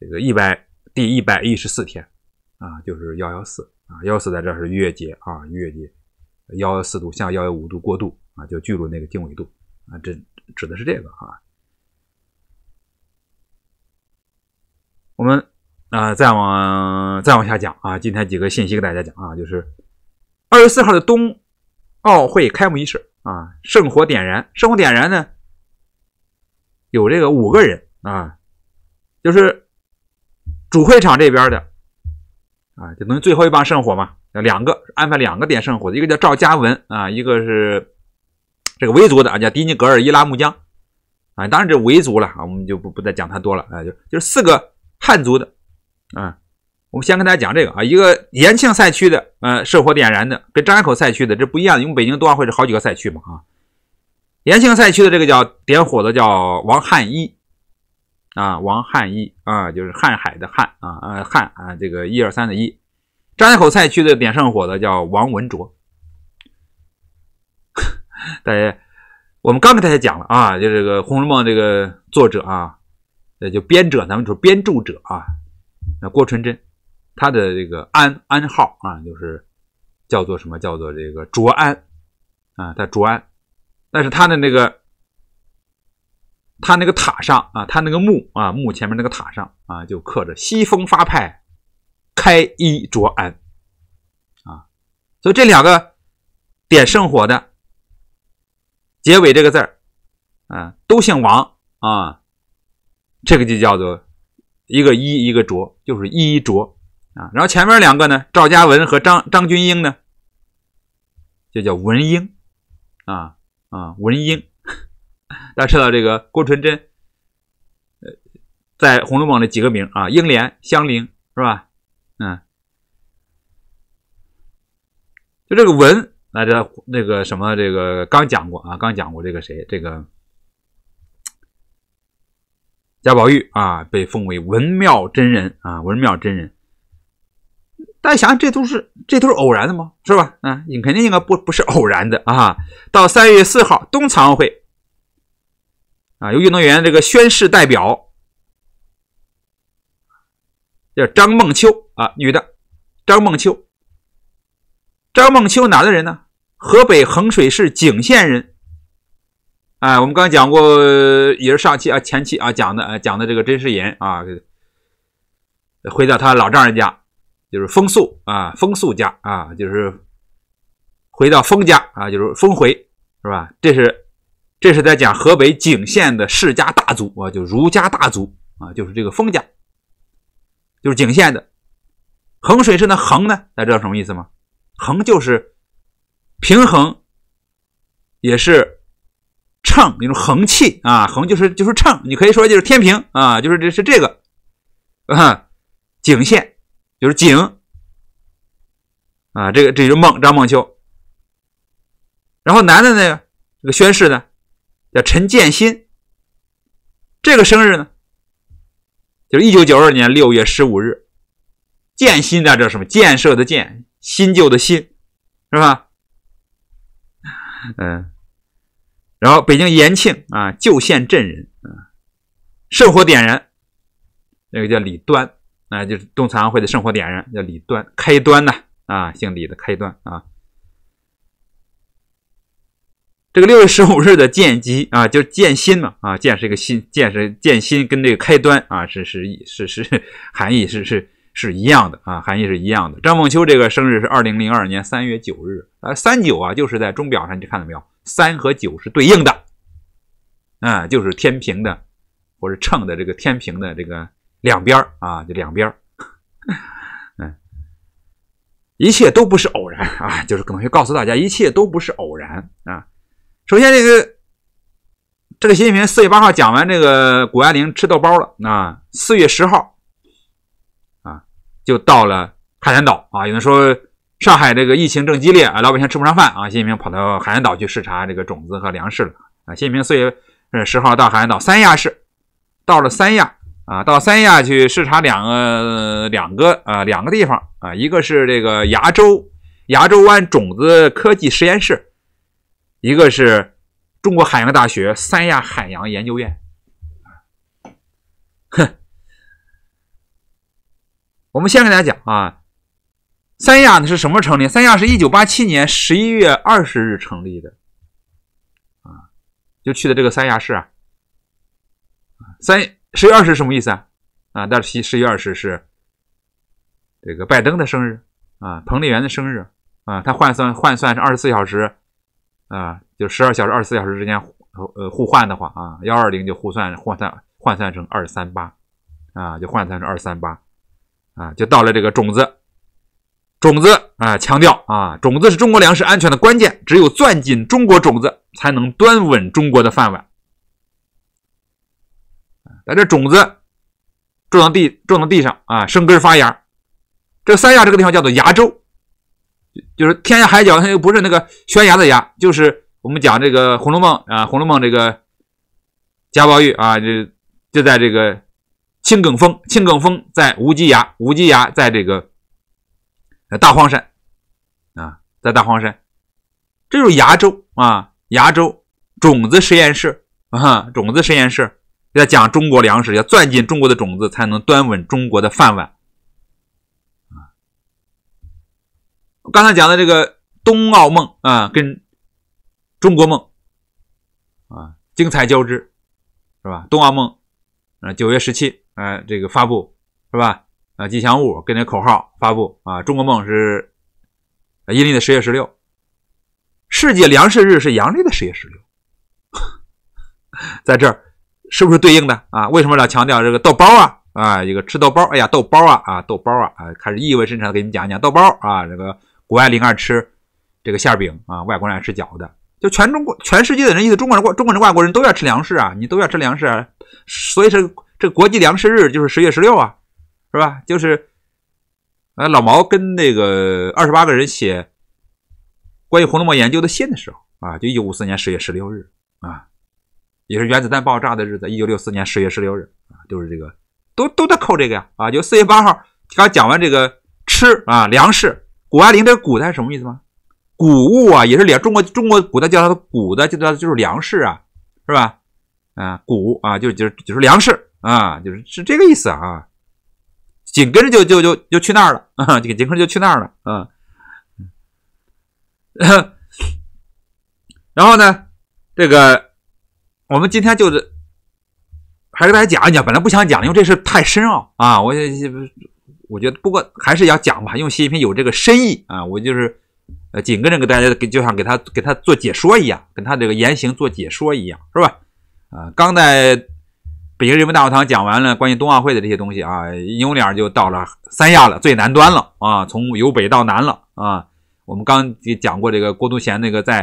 这个一百第一百一十四天啊，就是幺幺四啊，幺四在这是月节啊，月节幺幺四度向幺幺五度过渡啊，就记录那个经纬度啊，这指的是这个啊，我们。啊，再往再往下讲啊，今天几个信息给大家讲啊，就是二月四号的冬奥会开幕仪式啊，圣火点燃，圣火点燃呢，有这个五个人啊，就是主会场这边的啊，就等于最后一棒圣火嘛，两个安排两个点圣火的，一个叫赵嘉文啊，一个是这个维族的啊，叫迪尼格尔伊拉木江啊，当然这维族了啊，我们就不不再讲太多了啊，就就是四个汉族的。嗯，我们先跟大家讲这个啊，一个延庆赛区的呃，圣火点燃的跟张家口赛区的这不一样，因为北京冬奥会是好几个赛区嘛啊。延庆赛区的这个叫点火的叫王汉一啊，王汉一啊，就是瀚海的瀚啊，呃瀚啊，这个一二三的一。张家口赛区的点圣火的叫王文卓。大家，我们刚跟大家讲了啊，就这个《红楼梦》这个作者啊，也就编者，咱们说编著者啊。那郭纯真，他的这个安安号啊，就是叫做什么？叫做这个卓安啊，他卓安。但是他的那个，他那个塔上啊，他那个墓啊，墓前面那个塔上啊，就刻着“西风发派开衣卓安”啊。所以这两个点圣火的结尾这个字儿啊，都姓王啊，这个就叫做。一个衣，一个着，就是衣着啊。然后前面两个呢，赵嘉文和张张君英呢，就叫文英啊啊，文英。大家知道这个郭纯真，呃，在《红楼梦》的几个名啊，英莲、香菱是吧？嗯，就这个文，大这那个什么，这个刚讲过啊，刚讲过这个谁，这个。贾宝玉啊，被封为文庙真人啊，文庙真人。大家想想，这都是这都是偶然的吗？是吧？啊，你肯定应该不不是偶然的啊。到三月四号，冬残奥会啊，由运动员这个宣誓代表叫张梦秋啊，女的，张梦秋。张梦秋哪的人呢？河北衡水市景县人。哎，我们刚讲过，也是上期啊，前期啊讲的，讲的这个甄士隐啊，回到他老丈人家，就是风宿啊，风宿家啊，就是回到风家啊，就是风回，是吧？这是，这是在讲河北景县的世家大族啊，就儒家大族啊，就是这个风家，就是景县的衡水市的衡呢，大家知道什么意思吗？衡就是平衡，也是。秤，那种横器啊，横就是就是秤，你可以说就是天平啊，就是这是这个啊，井线就是井啊，这个这是孟张梦秋，然后男的呢，这个宣誓呢叫陈建新，这个生日呢就是一九九二年六月十五日，建新呢这什么建设的建，新旧的新，是吧？嗯。然后，北京延庆啊，旧县镇人啊，圣火点燃，那个叫李端啊，就是东残奥会的圣火点燃，叫李端，开端呐啊，姓李的开端啊。这个六月十五日的剑击啊，就是剑心嘛啊，剑是一个心，剑是剑心，跟这个开端啊是是是是含义是是是一样的啊，含义是一样的。张梦秋这个生日是二零零二年三月九日啊，三九啊，就是在钟表上，你看到没有？三和九是对应的，啊，就是天平的或者秤的这个天平的这个两边啊，就两边嗯，一切都不是偶然啊，就是可能会告诉大家，一切都不是偶然啊。首先这个这个习近平四月八号讲完这个谷爱凌吃豆包了，那四月十号啊就到了泰山岛啊，有人说。上海这个疫情正激烈啊，老百姓吃不上饭啊。习近平跑到海南岛去视察这个种子和粮食了啊。习近平四月十号到海南岛三亚市，到了三亚啊，到三亚去视察两个两个呃两个地方啊，一个是这个崖州崖州湾种子科技实验室，一个是中国海洋大学三亚海洋研究院。哼，我们先给大家讲啊。三亚的是什么成立？三亚是一九八七年十一月二十日成立的，啊，就去的这个三亚市啊。三十月二十什么意思啊？啊，大西十月二十是这个拜登的生日啊，彭丽媛的生日啊。他换算换算是二十四小时，啊，就十二小时二十四小时之间呃互换的话啊，幺二零就互算换算换算成二三八，啊，就换算成二三八，啊，就到了这个种子。种子啊，强调啊，种子是中国粮食安全的关键。只有攥紧中国种子，才能端稳中国的饭碗。那这种子种到地，种到地上啊，生根发芽。这三亚这个地方叫做崖州，就是天涯海角，它又不是那个悬崖的崖，就是我们讲这个《红楼梦》啊，《红楼梦》这个贾宝玉啊，就就在这个青埂峰，青埂峰在无极崖，无极崖在这个。大荒山啊，在大荒山，这就是崖州啊，崖州种子实验室啊，种子实验室要讲中国粮食，要攥紧中国的种子，才能端稳中国的饭碗。啊，刚才讲的这个冬奥梦啊，跟中国梦啊，精彩交织，是吧？冬奥梦啊，九月十七，啊，这个发布，是吧？啊，吉祥物跟那口号发布啊，中国梦是阴历的十月十六，世界粮食日是阳历的十月十六，在这儿是不是对应的啊？为什么老强调这个豆包啊？啊，一个吃豆包，哎呀，豆包啊啊，豆包啊啊，开始意味深长的给你们讲讲豆包啊，这个国外凌爱吃这个馅饼啊，外国人爱吃饺子，就全中国全世界的人，意思中国人中国人外国人都要吃粮食啊，你都要吃粮食，啊，所以说这国际粮食日就是十月十六啊。是吧？就是，呃，老毛跟那个二十八个人写关于红楼梦》研究的信的时候啊，就一九五四年十月十六日啊，也是原子弹爆炸的日子，一九六四年十月十六日啊，都是这个，都都在扣这个呀啊！就四月八号刚讲完这个吃啊，粮食谷爱凌这个谷它是什么意思吗？谷物啊，也是粮。中国中国古代叫它谷的，就叫就是粮食啊，是吧？啊，谷啊，就就就是粮食啊，就是是这个意思啊。紧跟着就就就就去那儿了，个紧跟着就去那儿了，啊，然后呢，这个我们今天就是还给大家讲一讲，本来不想讲，因为这事太深奥啊，我我觉得不过还是要讲吧，因为习近平有这个深意啊，我就是呃紧跟着给大家给就像给他给他做解说一样，跟他这个言行做解说一样，是吧？啊，刚在。北京人民大会堂讲完了，关于冬奥会的这些东西啊，一扭脸就到了三亚了，最南端了啊！从由北到南了啊！我们刚也讲过这个郭宗贤那个在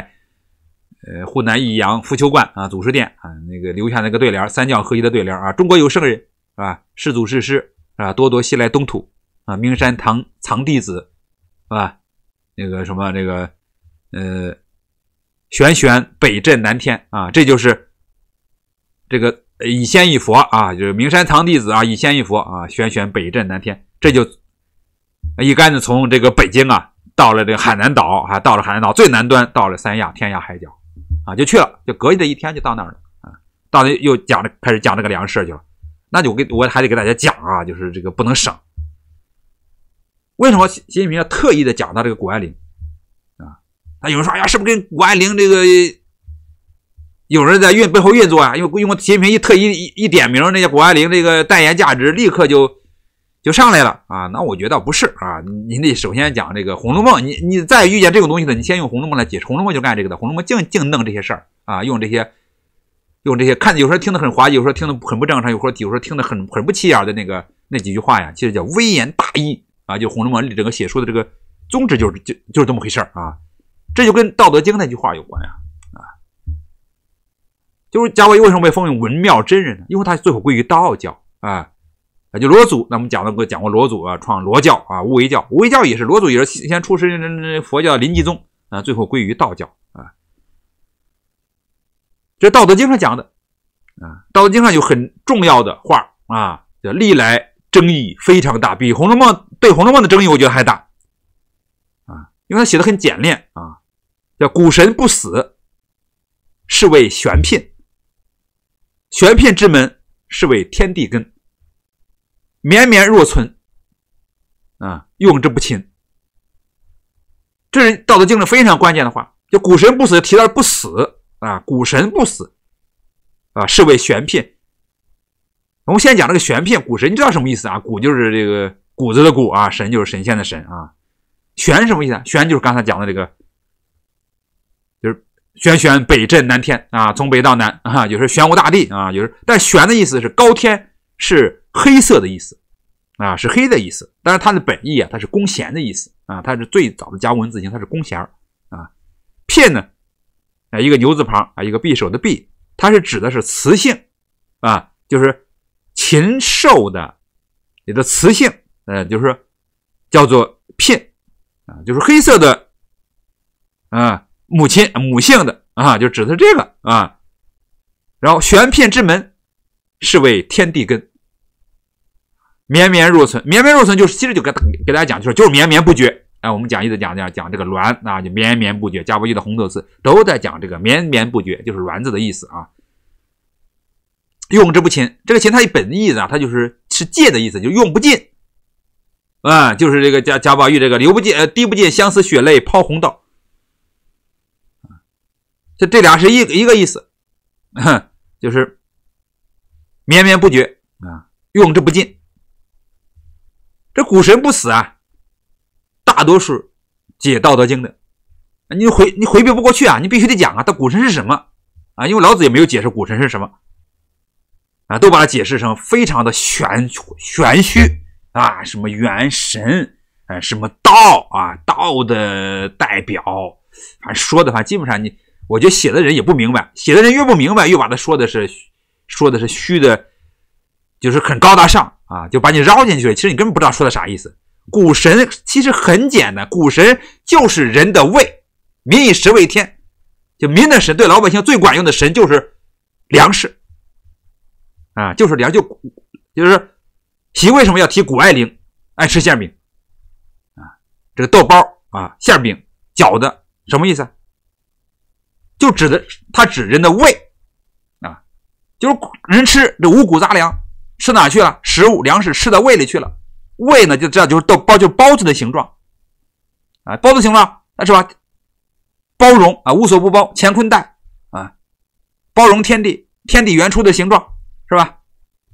呃湖南益阳浮丘观啊祖师殿啊那个留下那个对联，三教合一的对联啊！中国有圣人是吧？世祖世师啊，多多西来东土啊，名山堂藏弟子是吧？那个什么这个呃，玄玄北镇南天啊！这就是这个。以仙以佛啊，就是名山藏弟子啊，以仙以佛啊，玄玄北镇南天，这就一竿子从这个北京啊，到了这个海南岛，还到了海南岛最南端，到了三亚天涯海角啊，就去了，就隔一天就到那儿了啊。到那又讲了，开始讲这个粮食去了，那就给我还得给大家讲啊，就是这个不能省。为什么习近平要特意的讲到这个谷爱凌啊？那有人说哎呀，是不是跟谷爱凌这个？有人在运背后运作啊，因为因为习近平一特意一一点名，那些谷爱凌这个代言价值立刻就就上来了啊。那我觉得不是啊，你得首先讲这个《红楼梦》，你你再遇见这种东西的，你先用《红楼梦》来解释，《红楼梦》就干这个的，《红楼梦》净净弄这些事儿啊，用这些用这些看，有时候听得很滑，有时候听得很不正常，有时候有时候听得很很不起眼的那个那几句话呀，其实叫微言大义啊，就《红楼梦》整个写书的这个宗旨就是就就是这么回事儿啊，这就跟《道德经》那句话有关呀。就是宝玉为什么被封为文庙真人呢？因为他最后归于道教啊就罗祖，那我们讲的讲过罗祖啊，创罗教啊，无为教，无为教也是罗祖也是先出身佛教临济宗啊，最后归于道教啊。这《道德经》上讲的啊，《道德经》上有很重要的话啊，叫历来争议非常大，比《红楼梦》对《红楼梦》的争议我觉得还大啊，因为他写的很简练啊，叫古神不死，是谓玄牝。玄牝之门，是为天地根。绵绵若存，啊，用之不勤。这是《道德经》的非常关键的话。就谷神不死提到不死啊，谷神不死啊，是为玄牝。我们先讲这个玄牝，谷神，你知道什么意思啊？谷就是这个谷子的谷啊，神就是神仙的神啊。玄什么意思？玄就是刚才讲的这个。玄玄北镇南天啊，从北到南，啊，就是玄武大帝啊，就是。但玄的意思是高天，是黑色的意思，啊，是黑的意思。但是它的本意啊，它是弓弦的意思啊，它是最早的加文字形，它是弓弦啊。牝呢，啊，一个牛字旁啊，一个匕首的匕，它是指的是雌性啊，就是禽兽的，你的雌性，呃，就是叫做牝啊，就是黑色的，啊。母亲母性的啊，就指的是这个啊。然后玄牝之门，是为天地根。绵绵若存，绵绵若存就是其实就给给大家讲就是就是绵绵不绝。哎，我们讲一直讲讲讲这个卵啊，就绵绵不绝。贾宝玉的红豆词都在讲这个绵绵不绝，就是卵子的意思啊。用之不勤，这个勤它本意啊，它就是是借的意思，就用不尽。嗯，就是这个贾贾宝玉这个流不尽、呃滴不尽相思血泪抛红豆。这这俩是一一个意思，就是绵绵不绝啊，用之不尽。这古神不死啊，大多数解道德经的，你回你回避不过去啊，你必须得讲啊。他古神是什么啊？因为老子也没有解释古神是什么啊，都把它解释成非常的玄玄虚啊，什么元神，呃，什么道啊，道的代表，反正说的话，基本上你。我觉得写的人也不明白，写的人越不明白，越把他说的是，说的是虚的，就是很高大上啊，就把你绕进去了。其实你根本不知道说的啥意思。谷神其实很简单，谷神就是人的胃，民以食为天，就民的神，对老百姓最管用的神就是粮食啊，就是粮，就就是习为什么要提谷爱凌，爱吃馅饼啊，这个豆包啊，馅饼饺子，什么意思？就指的，它指人的胃啊，就是人吃这五谷杂粮，吃哪去了？食物、粮食吃到胃里去了。胃呢，就这样，就是豆包，就是包子的形状啊，包子形状，那是吧？包容啊，无所不包，乾坤袋啊，包容天地，天地原初的形状，是吧？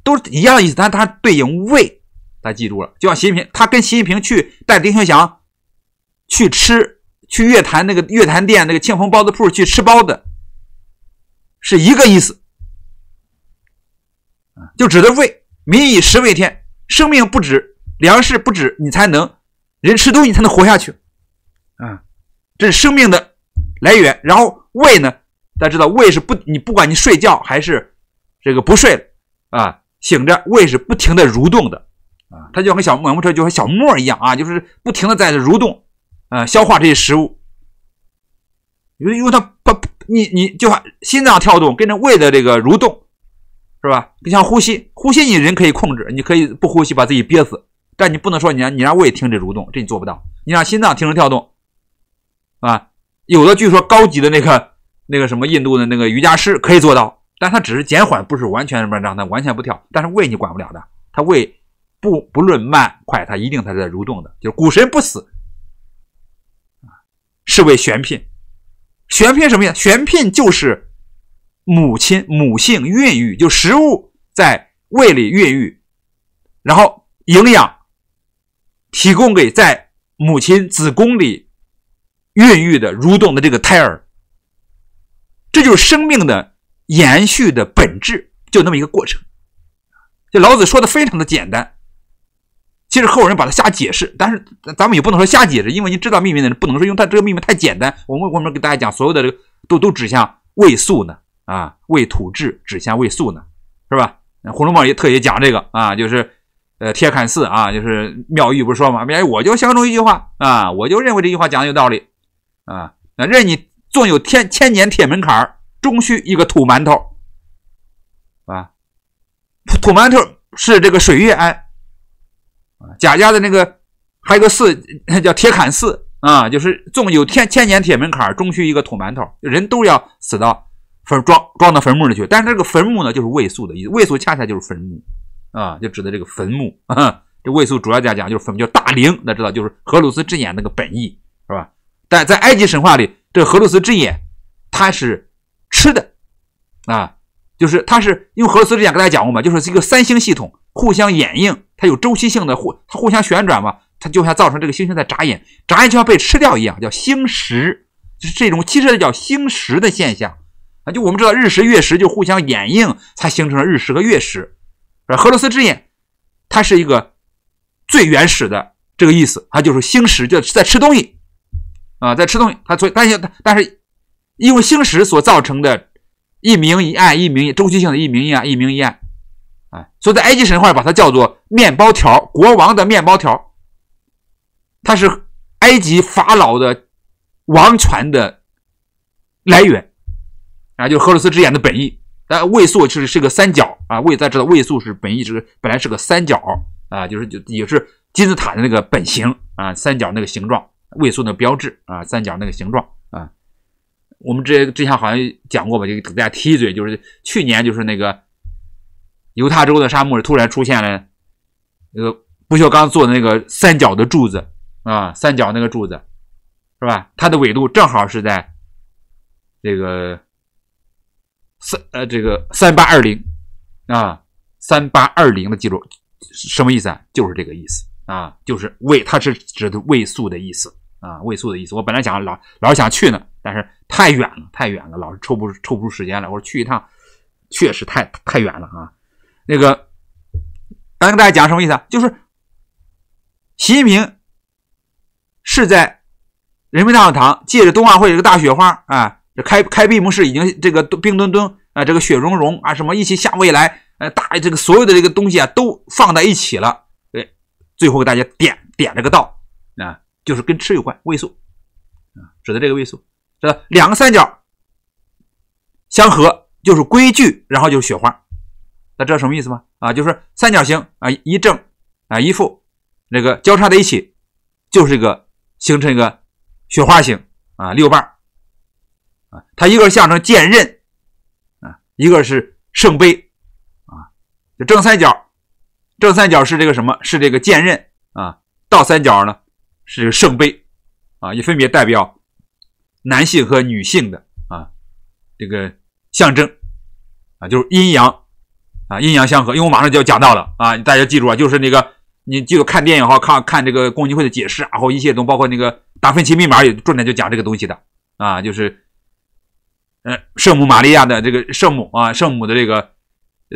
都是一样的意思，但它对应胃，大家记住了。就像习近平，他跟习近平去带丁薛祥去吃。去月坛那个月坛店那个庆丰包子铺去吃包子，是一个意思，就指的胃。民以食为天，生命不止，粮食不止，你才能人吃东西才能活下去，啊，这是生命的来源。然后胃呢，大家知道胃是不你不管你睡觉还是这个不睡了啊，醒着胃是不停的蠕动的啊，它就和小木木车就和小磨一样啊，就是不停的在蠕动。呃，消化这些食物，因为因为它不，你你就像心脏跳动跟着胃的这个蠕动，是吧？你像呼吸，呼吸你人可以控制，你可以不呼吸把自己憋死，但你不能说你让你让胃停止蠕动，这你做不到。你让心脏停止跳动，啊，有的据说高级的那个那个什么印度的那个瑜伽师可以做到，但他只是减缓，不是完全什么让它完全不跳。但是胃你管不了的，他胃不不论慢快，他一定他在蠕动的，就是股神不死。是为玄牝，玄牝什么呀？玄牝就是母亲母性孕育，就食物在胃里孕育，然后营养提供给在母亲子宫里孕育的蠕动的这个胎儿，这就是生命的延续的本质，就那么一个过程。这老子说的非常的简单。其实后人把它瞎解释，但是咱们也不能说瞎解释，因为你知道秘密的人不能说，因为它这个秘密太简单。我我们给大家讲所有的这个都都指向魏素呢啊，魏土志指向魏素呢，是吧？《红楼梦》也特意讲这个啊，就是呃铁槛寺啊，就是妙玉不是说吗？妙玉我就相中一句话啊，我就认为这句话讲的有道理啊。那任你纵有天千年铁门槛，终须一个土馒头啊。土馒头是这个水月庵。贾家的那个还有个寺 叫铁坎寺啊，就是纵有千千年铁门槛，终须一个土馒头，人都要死到坟装装到坟墓里去。但是这个坟墓呢，就是卫素的意思，素恰恰就是坟墓啊，就指的这个坟墓啊。这卫素主要在讲就是坟，叫大陵，那知道就是荷鲁斯之眼那个本意是吧？但在埃及神话里，这荷鲁斯之眼它是吃的啊，就是它是用荷鲁斯之眼跟大家讲过嘛，就是一个三星系统。互相掩映，它有周期性的互，它互相旋转嘛，它就像造成这个星星在眨眼，眨眼就像被吃掉一样，叫星食，就是这种其实叫星食的现象啊。就我们知道日食月食就互相掩映才形成了日食和月食。而荷罗斯之眼，它是一个最原始的这个意思，它就是星食就是在吃东西啊，在吃东西。它所以，但是但是因为星食所造成的，一明一暗，一明周期性的，一明一暗，一明一暗。啊，所以在埃及神话把它叫做面包条，国王的面包条，它是埃及法老的王权的来源啊，就是荷鲁斯之眼的本意。但位素其实是个三角啊，位大家知道，位素是本意，是本来是个三角啊，就是就也是金字塔的那个本形啊，三角那个形状，位素的标志啊，三角那个形状啊。我们前之前好像讲过吧，就给大家提一嘴，就是去年就是那个。犹他州的沙漠突然出现了那个不锈钢做的那个三角的柱子啊，三角那个柱子，是吧？它的纬度正好是在这个三呃这个三八二零啊，三八二零的记录什么意思啊？就是这个意思啊，就是位，它是指的位素的意思啊，位素的意思。我本来想老老是想去呢，但是太远了，太远了，老是抽不抽不出时间来。我说去一趟确实太太远了啊。那个，刚跟大家讲什么意思啊？就是习近平是在人民大会堂，借着冬奥会这个大雪花啊，这开开闭幕式已经这个冰墩墩啊，这个雪融融啊，什么一起向未来，呃，大这个所有的这个东西啊都放在一起了，对，最后给大家点点这个道啊，就是跟吃有关，味素啊，指的这个味素，这两个三角相合就是规矩，然后就是雪花。那知道什么意思吗？啊，就是三角形啊，一正啊，一负，那个交叉在一起，就是一个形成一个雪花形啊，六瓣啊。它一个象征剑刃啊，一个是圣杯啊。正三角，正三角是这个什么？是这个剑刃啊。倒三角呢是圣杯啊，也分别代表男性和女性的啊，这个象征啊，就是阴阳。啊，阴阳相合，因为我马上就要讲到了啊，大家记住啊，就是那个你记住看电影哈，看看这个共济会的解释，然后一切都包括那个达芬奇密码也重点就讲这个东西的啊，就是，呃，圣母玛利亚的这个圣母啊，圣母的这个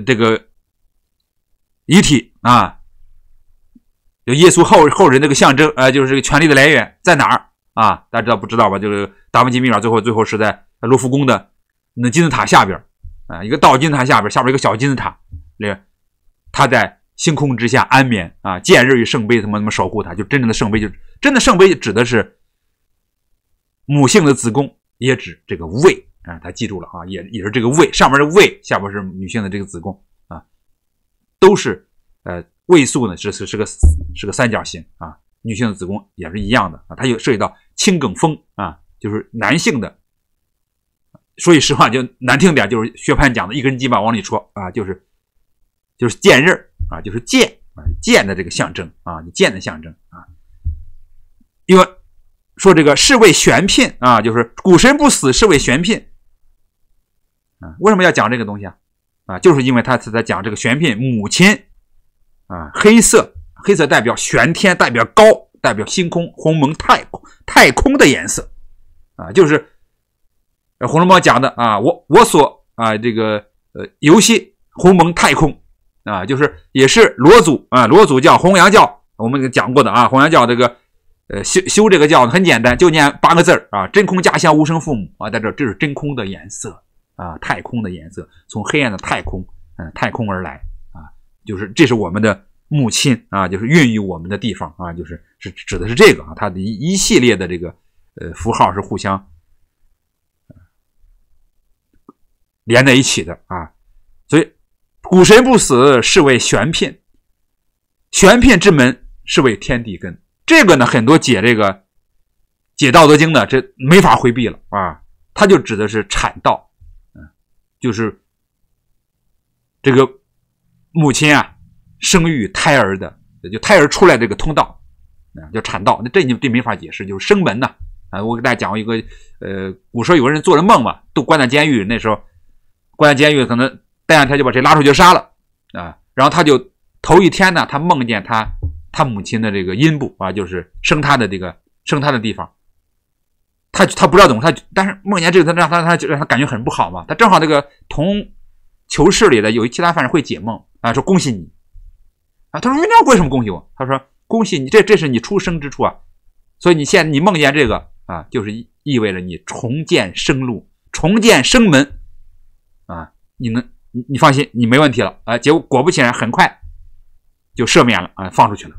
这个遗体啊，就耶稣后后人那个象征，呃，就是这个权力的来源在哪儿啊？大家知道不知道吧？就是达芬奇密码最后最后是在卢浮宫的那金字塔下边。啊，一个倒金字塔下边，下边一个小金字塔，那个他在星空之下安眠啊，见日与圣杯怎么怎么守护他？就真正的圣杯，就真的圣杯指的是母性的子宫，也指这个胃啊。他记住了啊，也也是这个胃上面是胃，下边是女性的这个子宫啊，都是呃胃素呢是是是个是个三角形啊，女性的子宫也是一样的啊，它有涉及到青梗风啊，就是男性的。说句实话，就难听点，就是薛蟠讲的，一根鸡毛往里戳啊，就是，就是剑刃啊，就是剑，啊，剑的这个象征啊，剑的象征啊。因为说这个是为玄牝啊，就是谷神不死，是为玄牝啊。为什么要讲这个东西啊？啊，就是因为他是在讲这个玄牝母亲啊，黑色，黑色代表玄天，代表高，代表星空、鸿蒙、太太空的颜色啊，就是。《红楼梦》讲的啊，我我所啊这个呃游戏鸿蒙太空啊，就是也是罗祖啊，罗祖教弘扬教，我们讲过的啊，弘扬教这个呃修修这个教很简单，就念八个字啊，真空家乡无生父母啊，在这这是真空的颜色啊，太空的颜色，从黑暗的太空嗯太空而来啊，就是这是我们的母亲啊，就是孕育我们的地方啊，就是是指的是这个啊，它的一一系列的这个呃符号是互相。连在一起的啊，所以古神不死是为玄牝，玄牝之门是为天地根。这个呢，很多解这个解道德经的，这没法回避了啊，它就指的是产道，嗯，就是这个母亲啊，生育胎儿的，就胎儿出来这个通道，啊，叫产道。那这你这没法解释，就是生门呐啊。我给大家讲过一个，呃，古时候有个人做着梦嘛，都关在监狱，那时候。关押监狱，可能待两天就把谁拉出去杀了啊！然后他就头一天呢，他梦见他他母亲的这个阴部啊，就是生他的这个生他的地方。他他不知道怎么，他但是梦见这个，他让他他就让他感觉很不好嘛。他正好那个同囚室里的有其他犯人会解梦啊，说恭喜你啊！他说：“那为什么恭喜我？”他说：“恭喜你，这这是你出生之处啊，所以你现在你梦见这个啊，就是意味着你重建生路，重建生门。”啊，你能，你你放心，你没问题了啊。结果果不其然，很快就赦免了啊，放出去了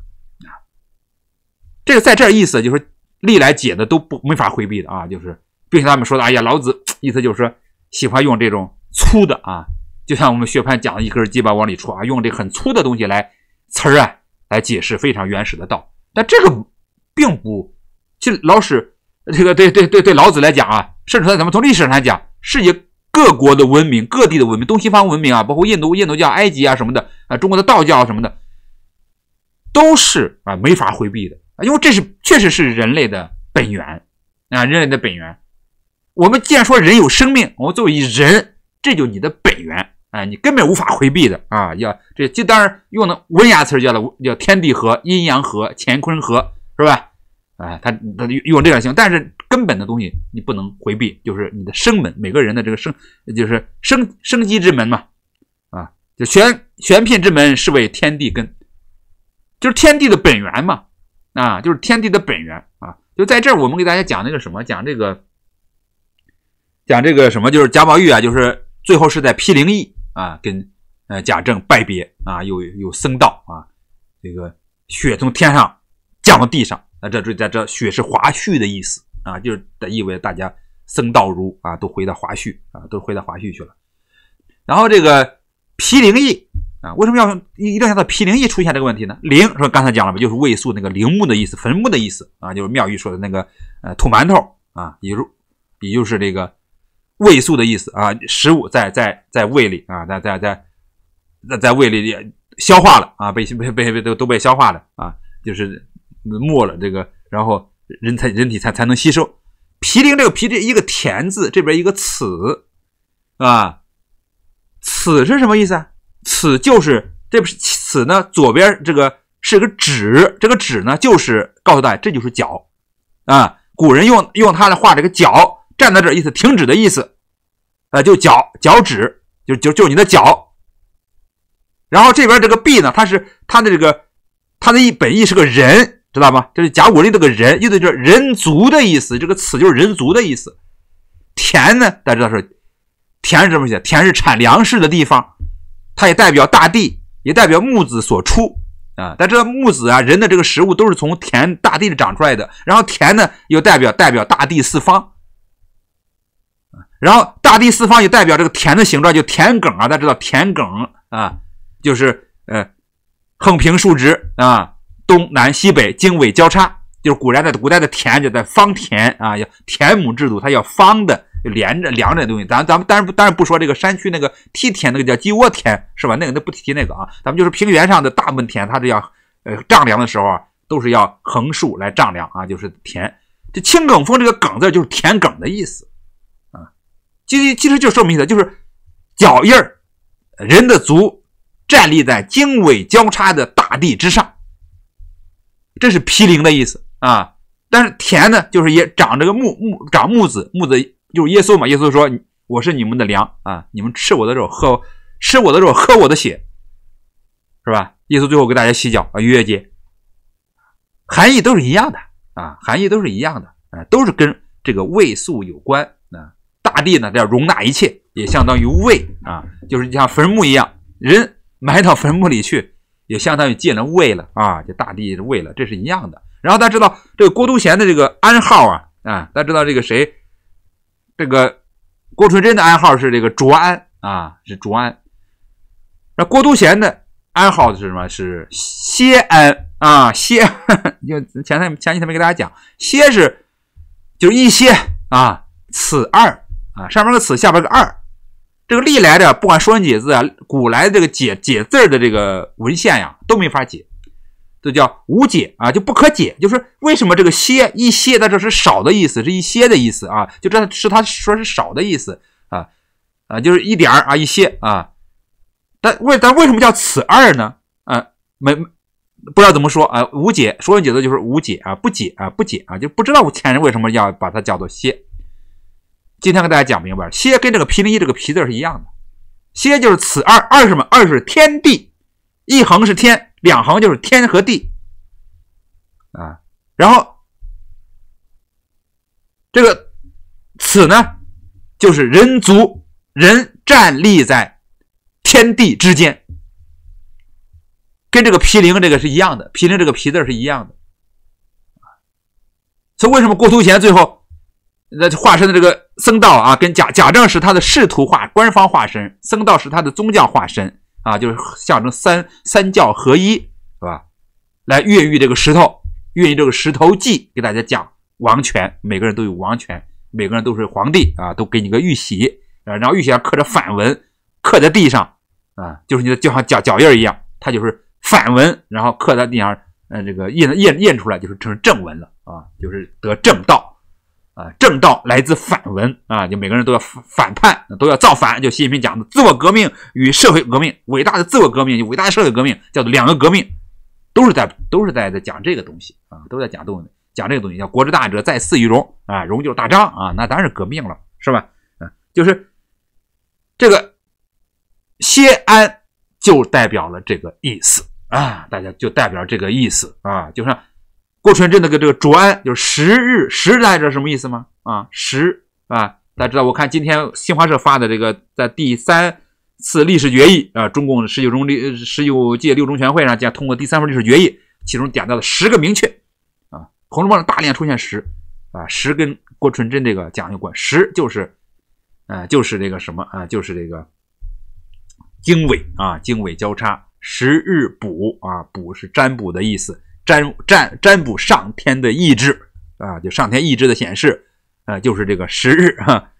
啊。这个在这意思就是历来解的都不没法回避的啊，就是，并且他们说的，哎呀，老子意思就是说喜欢用这种粗的啊，就像我们薛蟠讲的一根鸡巴往里戳啊，用这很粗的东西来词儿啊来解释非常原始的道。但这个并不，就老史这个对对对对老子来讲啊，甚至说咱们从历史上来讲，是一各国的文明，各地的文明，东西方文明啊，包括印度、印度教、埃及啊什么的，啊，中国的道教什么的，都是啊没法回避的，因为这是确实是人类的本源啊，人类的本源。我们既然说人有生命，我们作为人，这就你的本源，哎，你根本无法回避的啊。要这这当然用的文雅词叫了，叫天地合、阴阳合、乾坤合，是吧？哎，他他用这样行，但是根本的东西你不能回避，就是你的生门，每个人的这个生，就是生生机之门嘛，啊，就玄玄牝之门是为天地根，就是天地的本源嘛，啊，就是天地的本源啊，就在这儿，我们给大家讲那个什么，讲这个，讲这个什么，就是贾宝玉啊，就是最后是在批灵异啊，跟呃贾政拜别啊，又又僧道啊，这个雪从天上降到地上。那这这在这“雪是华胥的意思啊，就是意味着大家僧道儒啊都回到华胥啊，都回到华胥去了。然后这个“皮陵邑”啊，为什么要一定要想到“皮陵邑”出现这个问题呢？“陵”是刚才讲了吧，就是卫素那个陵墓的意思，坟墓的意思啊，就是妙玉说的那个呃土馒头啊，也就也就是这个卫素的意思啊，食物在在在胃里啊，在在在在在胃里也消化了啊，被被被被都都被消化了啊，就是。没了这个，然后人才人体才才能吸收。皮陵这个皮这一个田字这边一个此啊，此是什么意思啊？此就是这不是此呢？左边这个是个止，这个止呢就是告诉大家这就是脚啊。古人用用它来画这个脚站在这意思停止的意思，啊，就脚脚趾就就就是你的脚。然后这边这个臂呢，它是它的这个它的一本意是个人。知道吗？这是甲骨文这个人，意思就是人族”的意思，这个“词就是“人族”的意思。田呢，大家知道是田是什么写？田是产粮食的地方，它也代表大地，也代表木子所出啊。大家知道木子啊，人的这个食物都是从田大地里长出来的。然后田呢，又代表代表大地四方。然后大地四方也代表这个田的形状，就田埂啊。大家知道田埂啊，就是呃，横平竖直啊。东南西北经纬交叉，就是古代的古代的田叫在方田啊，要田亩制度，它要方的，连着量这东西。咱咱们当然不当然不说这个山区那个梯田那个叫鸡窝田是吧？那个那不提那个啊，咱们就是平原上的大部分田，它要呃丈量的时候啊，都是要横竖来丈量啊，就是田。这青埂峰这个埂字就是田埂的意思啊，实其实就是说明意思，就是脚印儿，人的足站立在经纬交叉的大地之上。这是毗邻的意思啊，但是田呢，就是也长这个木木长木子木子，就是耶稣嘛。耶稣说：“我是你们的粮啊，你们吃我的肉，喝吃我的肉，喝我的血，是吧？”耶稣最后给大家洗脚啊，逾越节，含义都是一样的啊，含义都是一样的啊，都是跟这个味素有关啊。大地呢，要容纳一切，也相当于胃啊，就是像坟墓一样，人埋到坟墓里去。也相当于进了位了啊，就大地位了，这是一样的。然后大家知道这个郭都贤的这个安号啊啊，大家知道这个谁，这个郭纯真的安号是这个卓安啊，是卓安。那郭都贤的安号是什么？是些安啊些，就前天前几天没给大家讲，些是就是一些啊，此二啊，上面个此，下边个二。这个历来的不管说文解字啊，古来这个解解字儿的这个文献呀，都没法解，这叫无解啊，就不可解。就是为什么这个些一些，它这是少的意思，是一些的意思啊，就这是他说是少的意思啊，啊，就是一点儿啊，一些啊。但为但为什么叫此二呢？啊，没不知道怎么说啊，无解，说文解字就是无解啊，不解啊，不解啊，就不知道前人为什么要把它叫做些。今天跟大家讲明白，歇跟这个“毗邻一”这个“皮”字是一样的，歇就是此二二什么？二是天地，一横是天，两横就是天和地啊。然后这个此呢，就是人族人站立在天地之间，跟这个“皮邻这个是一样的，“皮邻这个“皮”字是一样的所以为什么郭图贤最后？那化身的这个僧道啊，跟贾贾政是他的仕途化、官方化身；僧道是他的宗教化身啊，就是象征三三教合一，是吧？来越狱这个石头，越狱这个石头记，给大家讲王权，每个人都有王权，每个人都是皇帝啊，都给你个玉玺啊，然后玉玺上刻着反文，刻在地上啊，就是你的，就像脚脚印一样，它就是反文，然后刻在地上，呃，这个印印印出来就是成正文了啊，就是得正道。啊，正道来自反文啊！就每个人都要反叛，都要造反。就习近平讲的，自我革命与社会革命，伟大的自我革命，伟大的社会革命，叫做两个革命，都是在都是在在讲这个东西啊，都在讲东讲这个东西，叫国之大者，在四与戎啊，戎就是打仗啊，那当然是革命了，是吧？嗯，就是这个“谢安”就代表了这个意思啊，大家就代表这个意思啊，就像。郭纯真的个这个转就是十日十，大家知道什么意思吗？啊，十啊，大家知道？我看今天新华社发的这个在第三次历史决议啊，中共十九中六十九届六中全会上将通过第三份历史决议，其中点到了十个明确啊，同志们大量出现十啊，十跟郭纯真这个讲有关，十就是，呃，就是这个什么啊，就是这个经纬啊，经纬交叉十日卜啊，卜是占卜的意思。占占占卜上天的意志啊，就上天意志的显示啊，就是这个时日啊，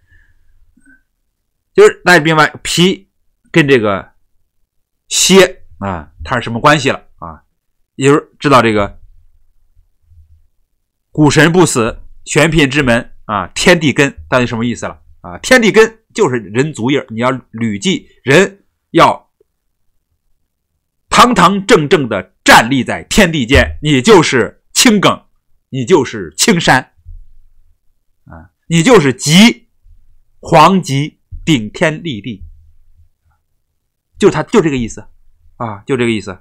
就是大家明白皮跟这个蝎啊，它是什么关系了啊？也就是知道这个古神不死，玄牝之门啊，天地根到底什么意思了啊？天地根就是人足印，你要履记人要堂堂正正的。站立在天地间，你就是青梗，你就是青山，啊，你就是极，黄极顶天立地，就他就这个意思啊，就这个意思，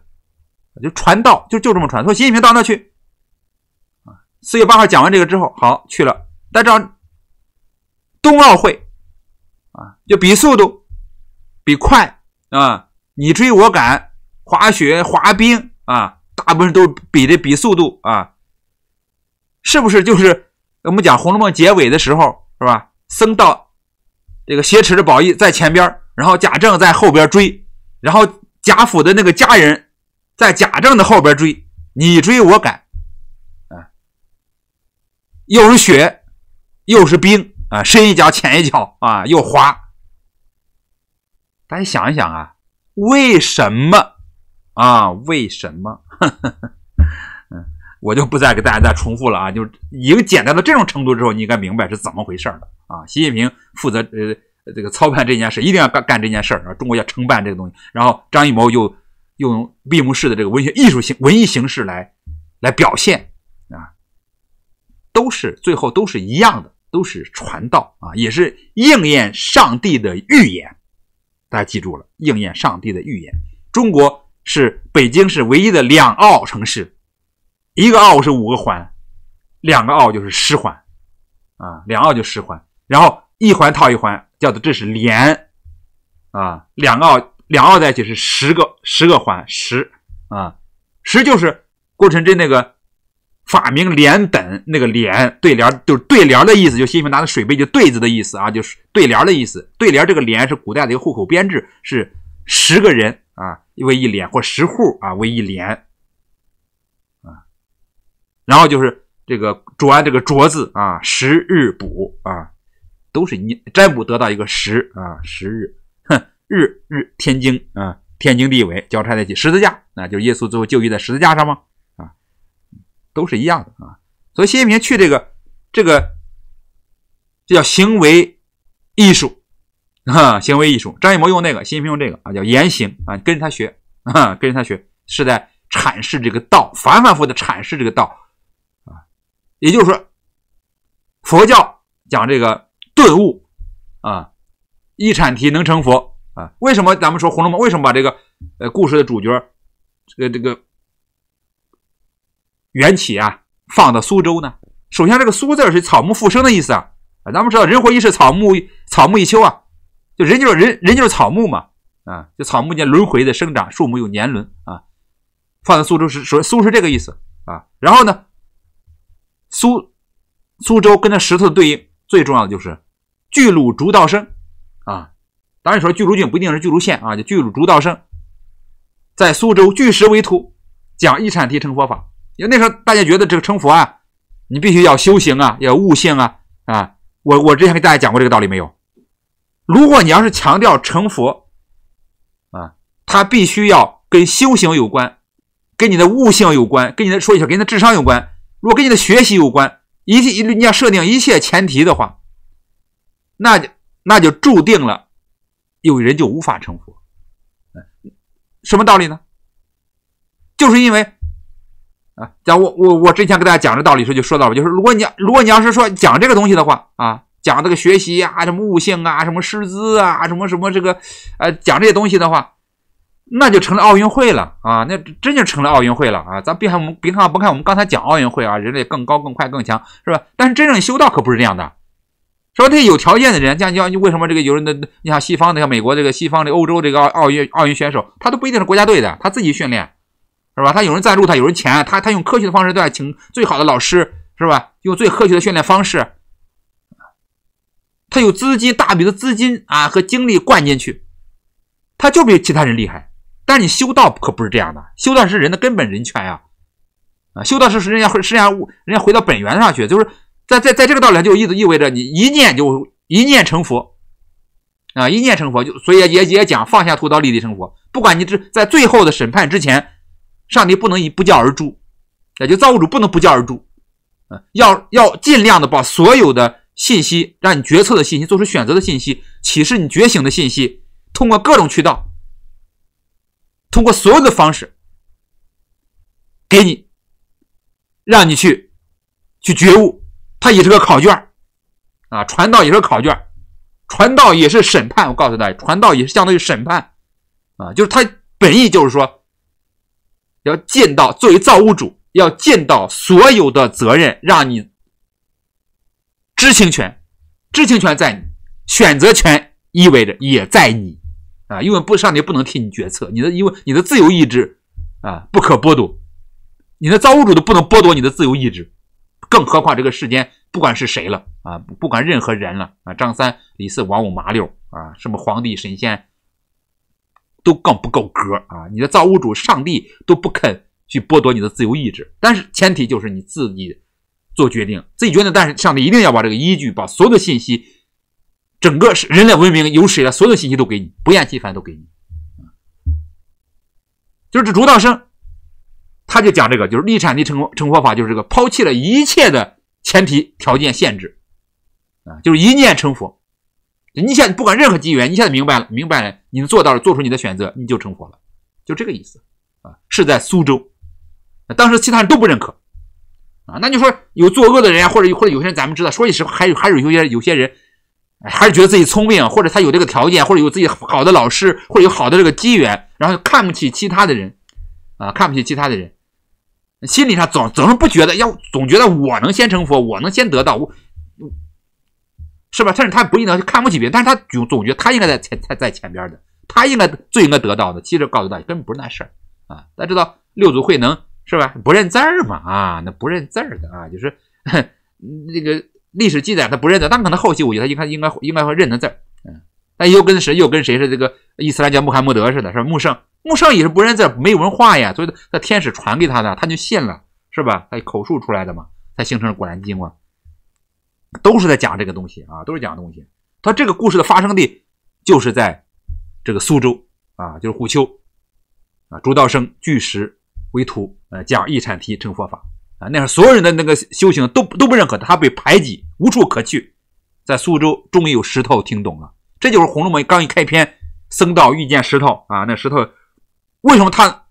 就传道就就这么传。从习近平到那去，啊，四月八号讲完这个之后，好去了。再找冬奥会，啊，就比速度，比快啊，你追我赶，滑雪滑冰。啊，大部分都是比的比速度啊，是不是？就是我们讲《红楼梦》结尾的时候，是吧？僧道这个挟持着宝玉在前边，然后贾政在后边追，然后贾府的那个家人在贾政的后边追，你追我赶，啊，又是雪又是冰啊，深一脚浅一脚啊，又滑。大家想一想啊，为什么？啊，为什么？嗯，我就不再给大家再重复了啊。就是经简单到这种程度之后，你应该明白是怎么回事了啊。习近平负责呃这个操办这件事，一定要干干这件事儿啊。中国要承办这个东西，然后张艺谋又用闭幕式的这个文学艺术形文艺形式来来表现啊，都是最后都是一样的，都是传道啊，也是应验上帝的预言。大家记住了，应验上帝的预言，中国。是北京市唯一的两奥城市，一个奥是五个环，两个奥就是十环，啊，两奥就十环，然后一环套一环，叫做这是连，啊，两个奥，两奥在一起是十个，十个环，十，啊，十就是郭成真那个法名连本那个连对联，就是对联的意思，就习近平拿的水杯就对子的意思啊，就是对联的意思，对联这个连是古代的一个户口编制，是十个人。啊，为一连或十户啊，为一连啊，然后就是这个桌，这个镯子啊，十日卜啊，都是你占卜得到一个十啊，十日，哼，日日天经啊，天经地纬交叉在一起，十字架，那就是耶稣最后就义在十字架上吗？啊，都是一样的啊，所以习近平去这个这个，这叫行为艺术。行为艺术，张艺谋用那个，习近平用这个啊，叫言行啊，跟着他学啊，跟着他学，是在阐释这个道，反反复的阐释这个道啊，也就是说，佛教讲这个顿悟啊，一禅题能成佛啊，为什么咱们说《红楼梦》为什么把这个呃故事的主角这个这个缘起啊放到苏州呢？首先这个“苏”字是草木复生的意思啊，咱们知道人活一世，草木草木一秋啊。就人就是人人就是草木嘛，啊，就草木间轮回的生长，树木有年轮啊。放在苏州是“苏”，是这个意思啊。然后呢，苏苏州跟那石头的对应最重要的就是巨鹿逐道生啊。当然你说巨鹿郡不一定是巨鹿县啊，叫巨鹿逐道生，在苏州巨石为徒，讲一禅地成佛法。因为那时候大家觉得这个成佛啊，你必须要修行啊，要悟性啊啊。我我之前给大家讲过这个道理没有？如果你要是强调成佛，啊，他必须要跟修行有关，跟你的悟性有关，跟你的说一下，跟你的智商有关，如果跟你的学习有关，一切你要设定一切前提的话，那就那就注定了有人就无法成佛。什么道理呢？就是因为，啊，讲我我我之前跟大家讲这道理时候就说到了，就是如果你如果你要是说讲这个东西的话，啊。讲这个学习啊，什么悟性啊，什么师资啊，什么什么这个，呃，讲这些东西的话，那就成了奥运会了啊！那真就成了奥运会了啊！咱别看我们，别看不看我们刚才讲奥运会啊，人类更高、更快、更强，是吧？但是真正修道可不是这样的，说这些有条件的人，像像为什么这个有人的，你像西方的，像美国这个西方这欧洲这个奥奥运奥运选手，他都不一定是国家队的，他自己训练，是吧？他有人赞助，他有人钱，他他用科学的方式在请最好的老师，是吧？用最科学的训练方式。他有资金，大笔的资金啊和精力灌进去，他就比其他人厉害。但你修道可不是这样的，修道是人的根本人权呀，啊，修道是人家是人家物，人家回到本源上去，就是在在在这个道理上，就意意味着你一念就一念成佛，啊，一念成佛就所以也也讲放下屠刀立地成佛。不管你这在最后的审判之前，上帝不能以不教而诛，也就造物主不能不教而诛，啊，要要尽量的把所有的。信息让你决策的信息，做出选择的信息，启示你觉醒的信息，通过各种渠道，通过所有的方式，给你，让你去，去觉悟。它也是个考卷啊，传道也是考卷传道也是审判。我告诉大家，传道也是相当于审判，啊，就是它本意就是说，要尽到作为造物主要尽到所有的责任，让你。知情权，知情权在你；选择权意味着也在你，啊，因为不，上帝不能替你决策，你的因为你的自由意志，啊，不可剥夺，你的造物主都不能剥夺你的自由意志，更何况这个世间不管是谁了，啊，不管任何人了，啊，张三、李四、王五、麻六，啊，什么皇帝、神仙，都更不够格，啊，你的造物主上帝都不肯去剥夺你的自由意志，但是前提就是你自己。做决定，自己决定，但是上帝一定要把这个依据，把所有的信息，整个是人类文明有史以来所有的信息都给你，不厌其烦都给你。就是这竹道生，他就讲这个，就是立产地成成佛法，就是这个抛弃了一切的前提条件限制，啊，就是一念成佛。你现在不管任何机缘，你现在明白了，明白了，你能做到了，做出你的选择，你就成佛了，就这个意思啊。是在苏州，当时其他人都不认可。啊，那你说有作恶的人啊，或者或者有些人，咱们知道，说句实话，还有还有有些有些人，还是觉得自己聪明，或者他有这个条件，或者有自己好的老师，或者有好的这个机缘，然后看不起其他的人，啊，看不起其他的人，心理上总总是不觉得，要总觉得我能先成佛，我能先得到，是吧？甚至他不一定就看不起别人，但是他总总觉得他应该在前，他在前边的，他应该最应该得到的。其实告诉大家，根本不是那事儿啊，大家知道六祖慧能。是吧？不认字儿嘛？啊，那不认字儿的啊，就是 那个历史记载他不认字，但可能后期我觉得他应该应该应该会认得字儿。嗯，那又跟谁又跟谁是这个伊斯兰教穆罕默德似的，是吧？穆圣，穆圣也是不认字，没文化呀，所以那天使传给他的，他就信了，是吧？他口述出来的嘛，才形成《了《古兰经》嘛，都是在讲这个东西啊，都是讲东西。他这个故事的发生地就是在这个苏州啊，就是虎丘啊，朱道生巨石为徒，呃，讲一禅提成佛法啊！那时候所有人的那个修行都都不认可他，被排挤，无处可去，在苏州终于有石头听懂了。这就是《红楼梦》刚一开篇，僧道遇见石头啊，那石头为什么他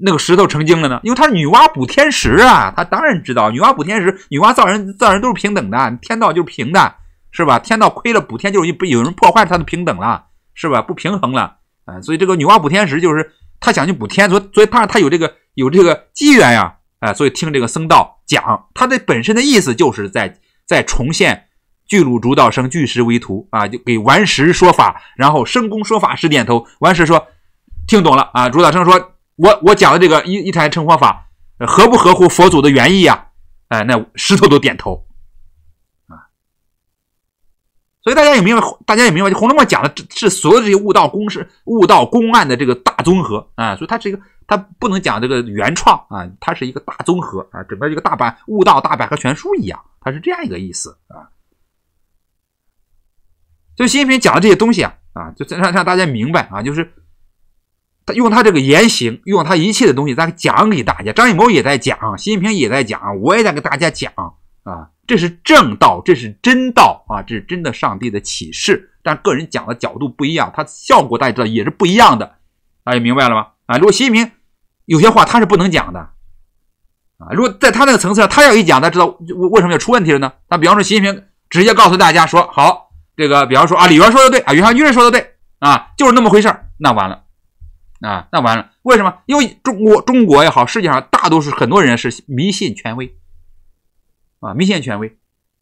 那个石头成精了呢？因为他是女娲补天石啊，他当然知道女娲补天石，女娲造人造人都是平等的，天道就是平的，是吧？天道亏了，补天就是有有人破坏它的平等了，是吧？不平衡了啊，所以这个女娲补天石就是。他想去补天，所所以他他有这个有这个机缘呀，啊，所以听这个僧道讲，他的本身的意思就是在在重现巨鹿主导生巨石为徒啊，就给顽石说法，然后生公说法时点头，顽石说听懂了啊，主导生说，我我讲的这个一一禅成佛法合不合乎佛祖的原意呀？哎，那石头都点头。所以大家也明白，大家也明白，《红楼梦》讲的是所有这些悟道公式、悟道公案的这个大综合啊。所以它是一个，它不能讲这个原创啊，它是一个大综合啊，整个一个大版悟道大百科全书一样，它是这样一个意思啊。就习近平讲的这些东西啊，啊，就让让大家明白啊，就是他用他这个言行，用他一切的东西在讲给大家。张艺谋也在讲，习近平也在讲，我也在给大家讲啊。这是正道，这是真道啊！这是真的上帝的启示，但个人讲的角度不一样，它效果大家知道也是不一样的。大家明白了吗？啊，如果习近平有些话他是不能讲的啊！如果在他那个层次上，他要一讲，他知道为什么要出问题了呢？那比方说，习近平直接告诉大家说：“好，这个比方说啊，李源说的对啊，袁隆军说的对啊，就是那么回事儿。”那完了啊，那完了！为什么？因为中国中国也好，世界上大多数很多人是迷信权威。啊，明显权威，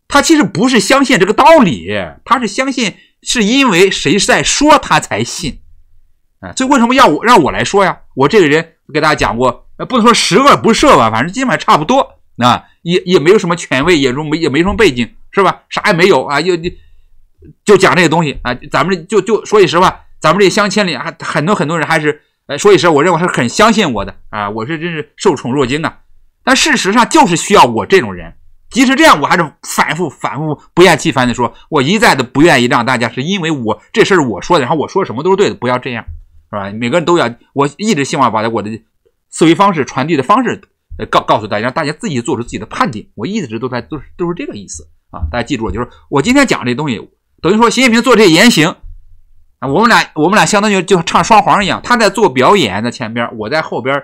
他其实不是相信这个道理，他是相信是因为谁在说他才信，啊，所以为什么要我让我来说呀？我这个人给大家讲过，不能说十恶不赦吧，反正基本上差不多，啊，也也没有什么权威，也没也没什么背景，是吧？啥也没有啊，就就就讲这些东西啊，咱们就就说句实话，咱们这相亲里还很多很多人还是，呃，说句实话，我认为是很相信我的啊，我是真是受宠若惊啊，但事实上就是需要我这种人。即使这样，我还是反复反复不厌其烦地说，我一再的不愿意让大家，是因为我这事儿我说的，然后我说什么都是对的，不要这样，是吧？每个人都要，我一直希望把我的思维方式传递的方式，告告诉大家，让大家自己做出自己的判定。我一直都在都都是这个意思啊，大家记住，就是我今天讲这东西，等于说习近平做这些言行啊，我们俩我们俩相当于就唱双簧一样，他在做表演的前边，我在后边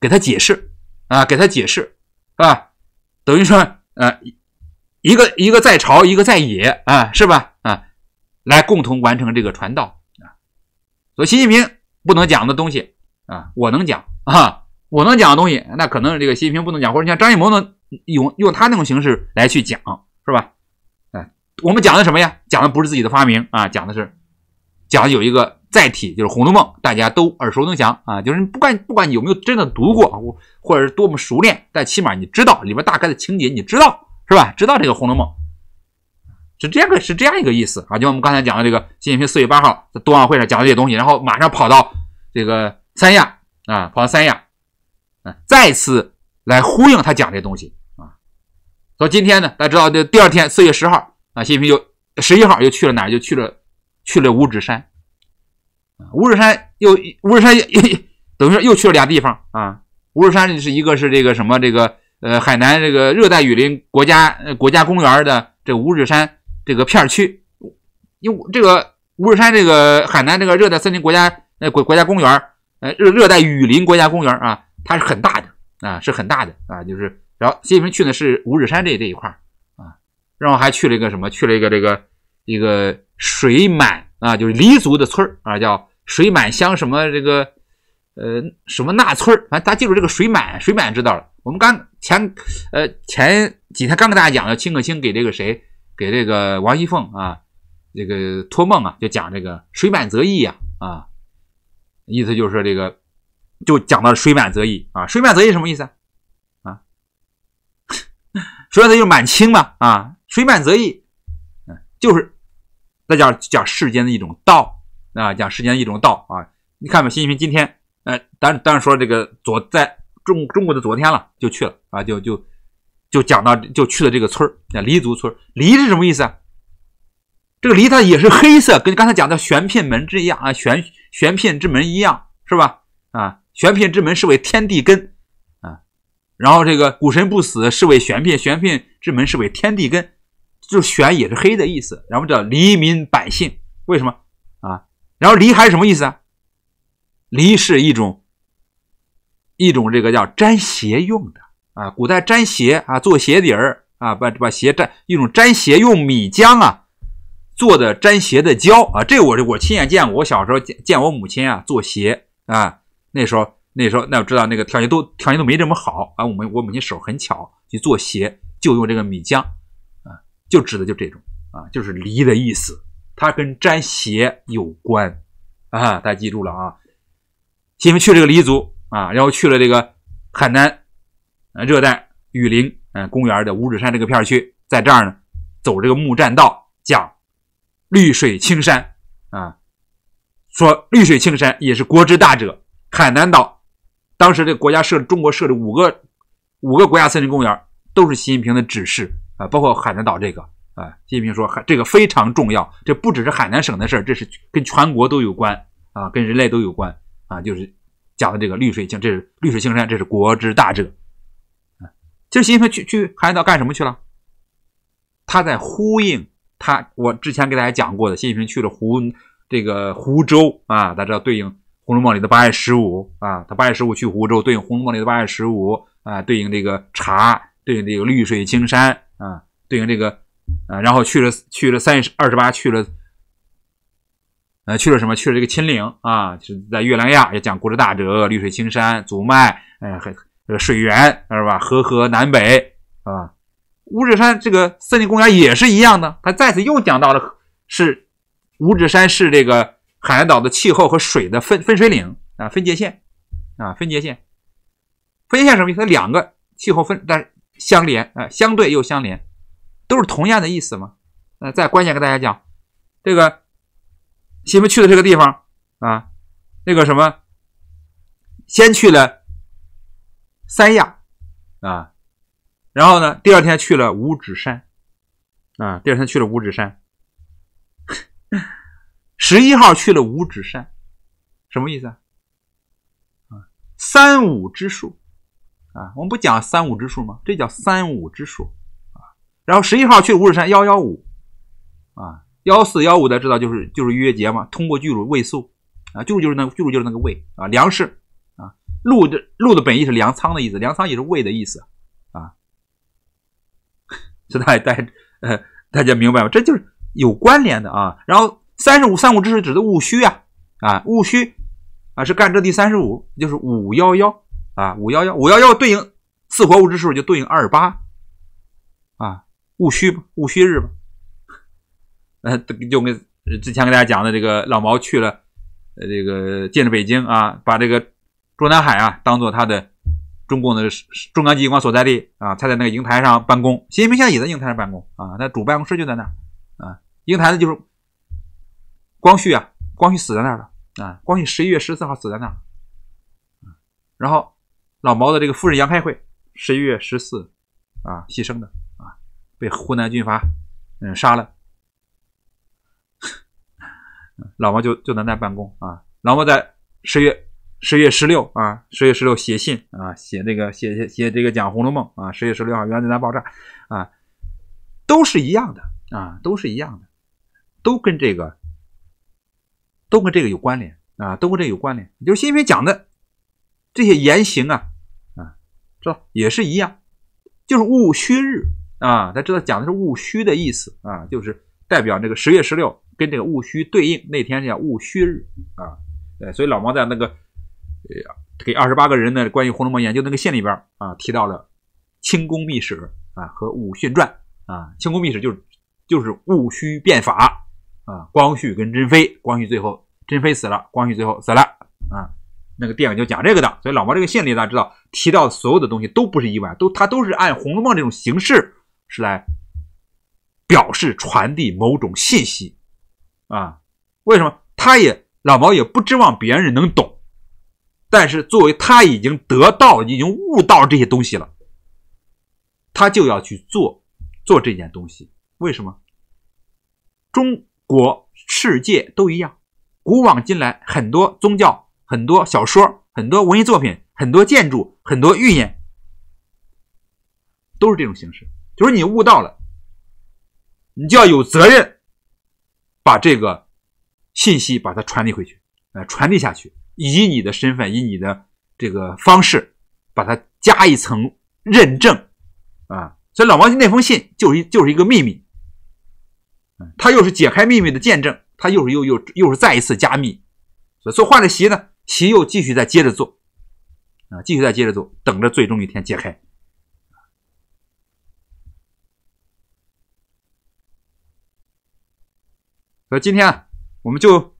给他解释啊，给他解释，是吧？等于说。呃，一个一个在朝，一个在野，啊，是吧？啊，来共同完成这个传道啊。所以习近平不能讲的东西啊，我能讲啊，我能讲的东西，那可能这个习近平不能讲，或者像张艺谋能用用他那种形式来去讲，是吧？哎，我们讲的什么呀？讲的不是自己的发明啊，讲的是讲有一个。载体就是《红楼梦》，大家都耳熟能详啊。就是不管不管你有没有真的读过，或者是多么熟练，但起码你知道里边大概的情节，你知道是吧？知道这个《红楼梦》是这个是这样一个意思啊。就我们刚才讲的这个习近平四月八号在冬奥会上讲的这些东西，然后马上跑到这个三亚啊，跑到三亚，啊，再次来呼应他讲这东西啊。到今天呢，大家知道这第二天四月十号啊，习近平又十一号又去了哪儿？就去了去了五指山。五指山又五指山，等于说又去了俩地方啊。五指山是一个是这个什么这个呃海南这个热带雨林国家呃国家公园的这个五指山这个片区。因为这个五指山这个海南这个热带森林国家呃国国家公园呃热热带雨林国家公园啊，它是很大的啊，是很大的啊。就是然后习近平去的是五指山这这一块儿啊，然后还去了一个什么去了一个这个一个水满。啊，就是黎族的村儿啊，叫水满乡什么这个，呃，什么那村儿，反正大家记住这个水满，水满知道了。我们刚前，呃，前几天刚跟大家讲了，清可卿给这个谁，给这个王熙凤啊，这个托梦啊，就讲这个水满则溢呀，啊，意思就是说这个，就讲到水满则溢啊，水满则溢什么意思啊？啊，说 的就是满清嘛，啊，水满则溢，嗯，就是。再讲讲世间的一种道啊，讲世间的一种道啊，你看吧，习近平今天，呃，当当然说这个昨在中中国的昨天了，就去了啊，就就就讲到就去了这个村儿，叫黎族村。黎是什么意思？这个黎它也是黑色，跟刚才讲的玄牝门之一样啊，玄玄牝之门一样是吧？啊，玄牝之门是为天地根啊，然后这个古神不死是为玄牝，玄牝之门是为天地根。就是选也是黑的意思，然后叫黎民百姓，为什么啊？然后黎还是什么意思啊？黎是一种一种这个叫粘鞋用的啊，古代粘鞋啊，做鞋底儿啊，把把鞋粘一种粘鞋用米浆啊做的粘鞋的胶啊，这我我亲眼见过，我小时候见见我母亲啊做鞋啊，那时候那时候那我知道那个条件都条件都没这么好啊，我们我母亲手很巧去做鞋，就用这个米浆。就指的就这种啊，就是“离”的意思，它跟沾邪有关啊。大家记住了啊，因为去这个黎族啊，然后去了这个海南呃热带雨林嗯公园的五指山这个片区，在这儿呢走这个木栈道，讲绿水青山啊，说绿水青山也是国之大者。海南岛当时这个国家设中国设置五个五个国家森林公园，都是习近平的指示。啊，包括海南岛这个，啊，习近平说，海这个非常重要，这不只是海南省的事儿，这是跟全国都有关啊，跟人类都有关啊，就是讲的这个绿水青山，这是绿水青山，这是国之大者啊。其实习近平去去海南岛干什么去了？他在呼应他，我之前给大家讲过的，习近平去了湖这个湖州啊，大家知道对应《红楼梦》里的八月十五啊，他八月十五去湖州，对应《红楼梦》里的八月十五啊，对应这个茶。对应这个绿水青山啊，对应这个，啊，然后去了去了三十二十八去了，呃，去了什么？去了这个秦岭啊，是在月亮亚，也讲国之大者，绿水青山、祖脉，哎，还水源是吧？河河南北啊，五指山这个森林公园也是一样的，他再次又讲到了是五指山是这个海南岛的气候和水的分分水岭啊，分界线啊，分界线，分界线什么意思？它两个气候分，但相连，呃，相对又相连，都是同样的意思嘛。呃，在关键跟大家讲，这个媳妇去的这个地方啊，那个什么，先去了三亚啊，然后呢，第二天去了五指山啊，第二天去了五指山，十一号去了五指山，什么意思啊，三五之数。啊，我们不讲三五之数吗？这叫三五之数啊。然后十一号去五指山幺幺五，啊幺四幺五的知道就是就是约节嘛。通过巨乳喂素啊，巨乳就是那巨乳就是那个喂啊粮食啊，鹿的鹿的本意是粮仓的意思，粮仓也是喂的意思啊。所 以大家呃大家明白吗？这就是有关联的啊。然后三十五三五之数指的戊戌啊啊戊戌啊是干支第三十五就是五幺幺。啊，五幺幺五幺幺对应四活物质数就对应二八啊，戊戌吧，戊戌日吧，呃，就跟之前给大家讲的这个老毛去了，呃，这个进了北京啊，把这个中南海啊当做他的中共的中央机关所在地啊，他在那个瀛台上办公。习近平现在也在瀛台上办公啊，他主办公室就在那儿啊，瀛台呢就是光绪啊，光绪死在那儿了啊，光绪十一月十四号死在那儿，然后。老毛的这个夫人杨开慧，十一月十四，啊，牺牲的啊，被湖南军阀嗯杀了。老毛就就在那办公啊，老毛在十月十月十六啊，十月十六写信啊，写这个写写写这个讲《红楼梦》啊，十月十六号原子弹爆炸啊，都是一样的啊，都是一样的，都跟这个都跟这个有关联啊，都跟这有关联。就是新近讲的这些言行啊。是吧？也是一样，就是戊戌日啊，大家知道讲的是戊戌的意思啊，就是代表这个十月十六跟这个戊戌对应，那天叫戊戌日啊。哎，所以老毛在那个给二十八个人的关于《红楼梦》研究那个信里边啊，提到了《清宫秘史》啊和《戊戌传》啊，《清宫秘史》就是就是戊戌变法啊，光绪跟珍妃，光绪最后珍妃死了，光绪最后死了啊。那个电影就讲这个的，所以老毛这个县里，大家知道，提到所有的东西都不是意外，都他都是按《红楼梦》这种形式是来表示传递某种信息啊。为什么？他也老毛也不指望别人能懂，但是作为他已经得到、已经悟到这些东西了，他就要去做做这件东西。为什么？中国、世界都一样，古往今来很多宗教。很多小说、很多文艺作品、很多建筑、很多寓言，都是这种形式。就是你悟到了，你就要有责任把这个信息把它传递回去，呃，传递下去，以你的身份，以你的这个方式，把它加一层认证啊。所以老王那封信就是一就是一个秘密，他又是解开秘密的见证，他又是又又又是再一次加密。所以换了席呢。其又继续再接着做啊，继续再接着做，等着最终一天解开。所以今天啊，我们就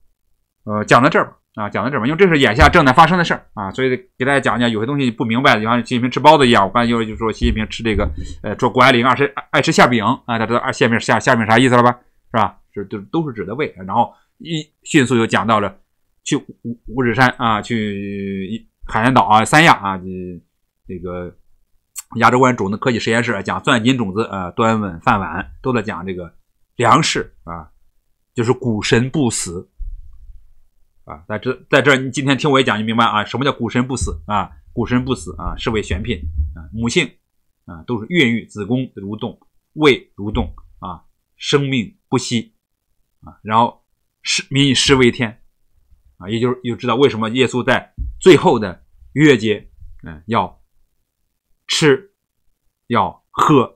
呃讲到这儿吧啊，讲到这儿吧，因为这是眼下正在发生的事儿啊，所以给大家讲讲，有些东西不明白，就像习近平吃包子一样，我刚才又就说习近平吃这个呃，说谷爱凌爱吃爱吃馅饼啊，大家知道啊，馅饼馅馅饼啥意思了吧？是吧？就就都是指的胃，然后一迅速又讲到了。去五五指山啊，去海南岛啊，三亚啊，这这个亚洲湾种子科技实验室讲钻金种子啊，端稳饭碗都在讲这个粮食啊，就是谷神不死啊，在这在这你今天听我一讲就明白啊，什么叫谷神不死啊？谷神不死啊，是为选品啊，母性啊，都是孕育子宫蠕动，胃蠕动啊，生命不息啊，然后是民以食为天。也就是又知道为什么耶稣在最后的月节，嗯，要吃，要喝。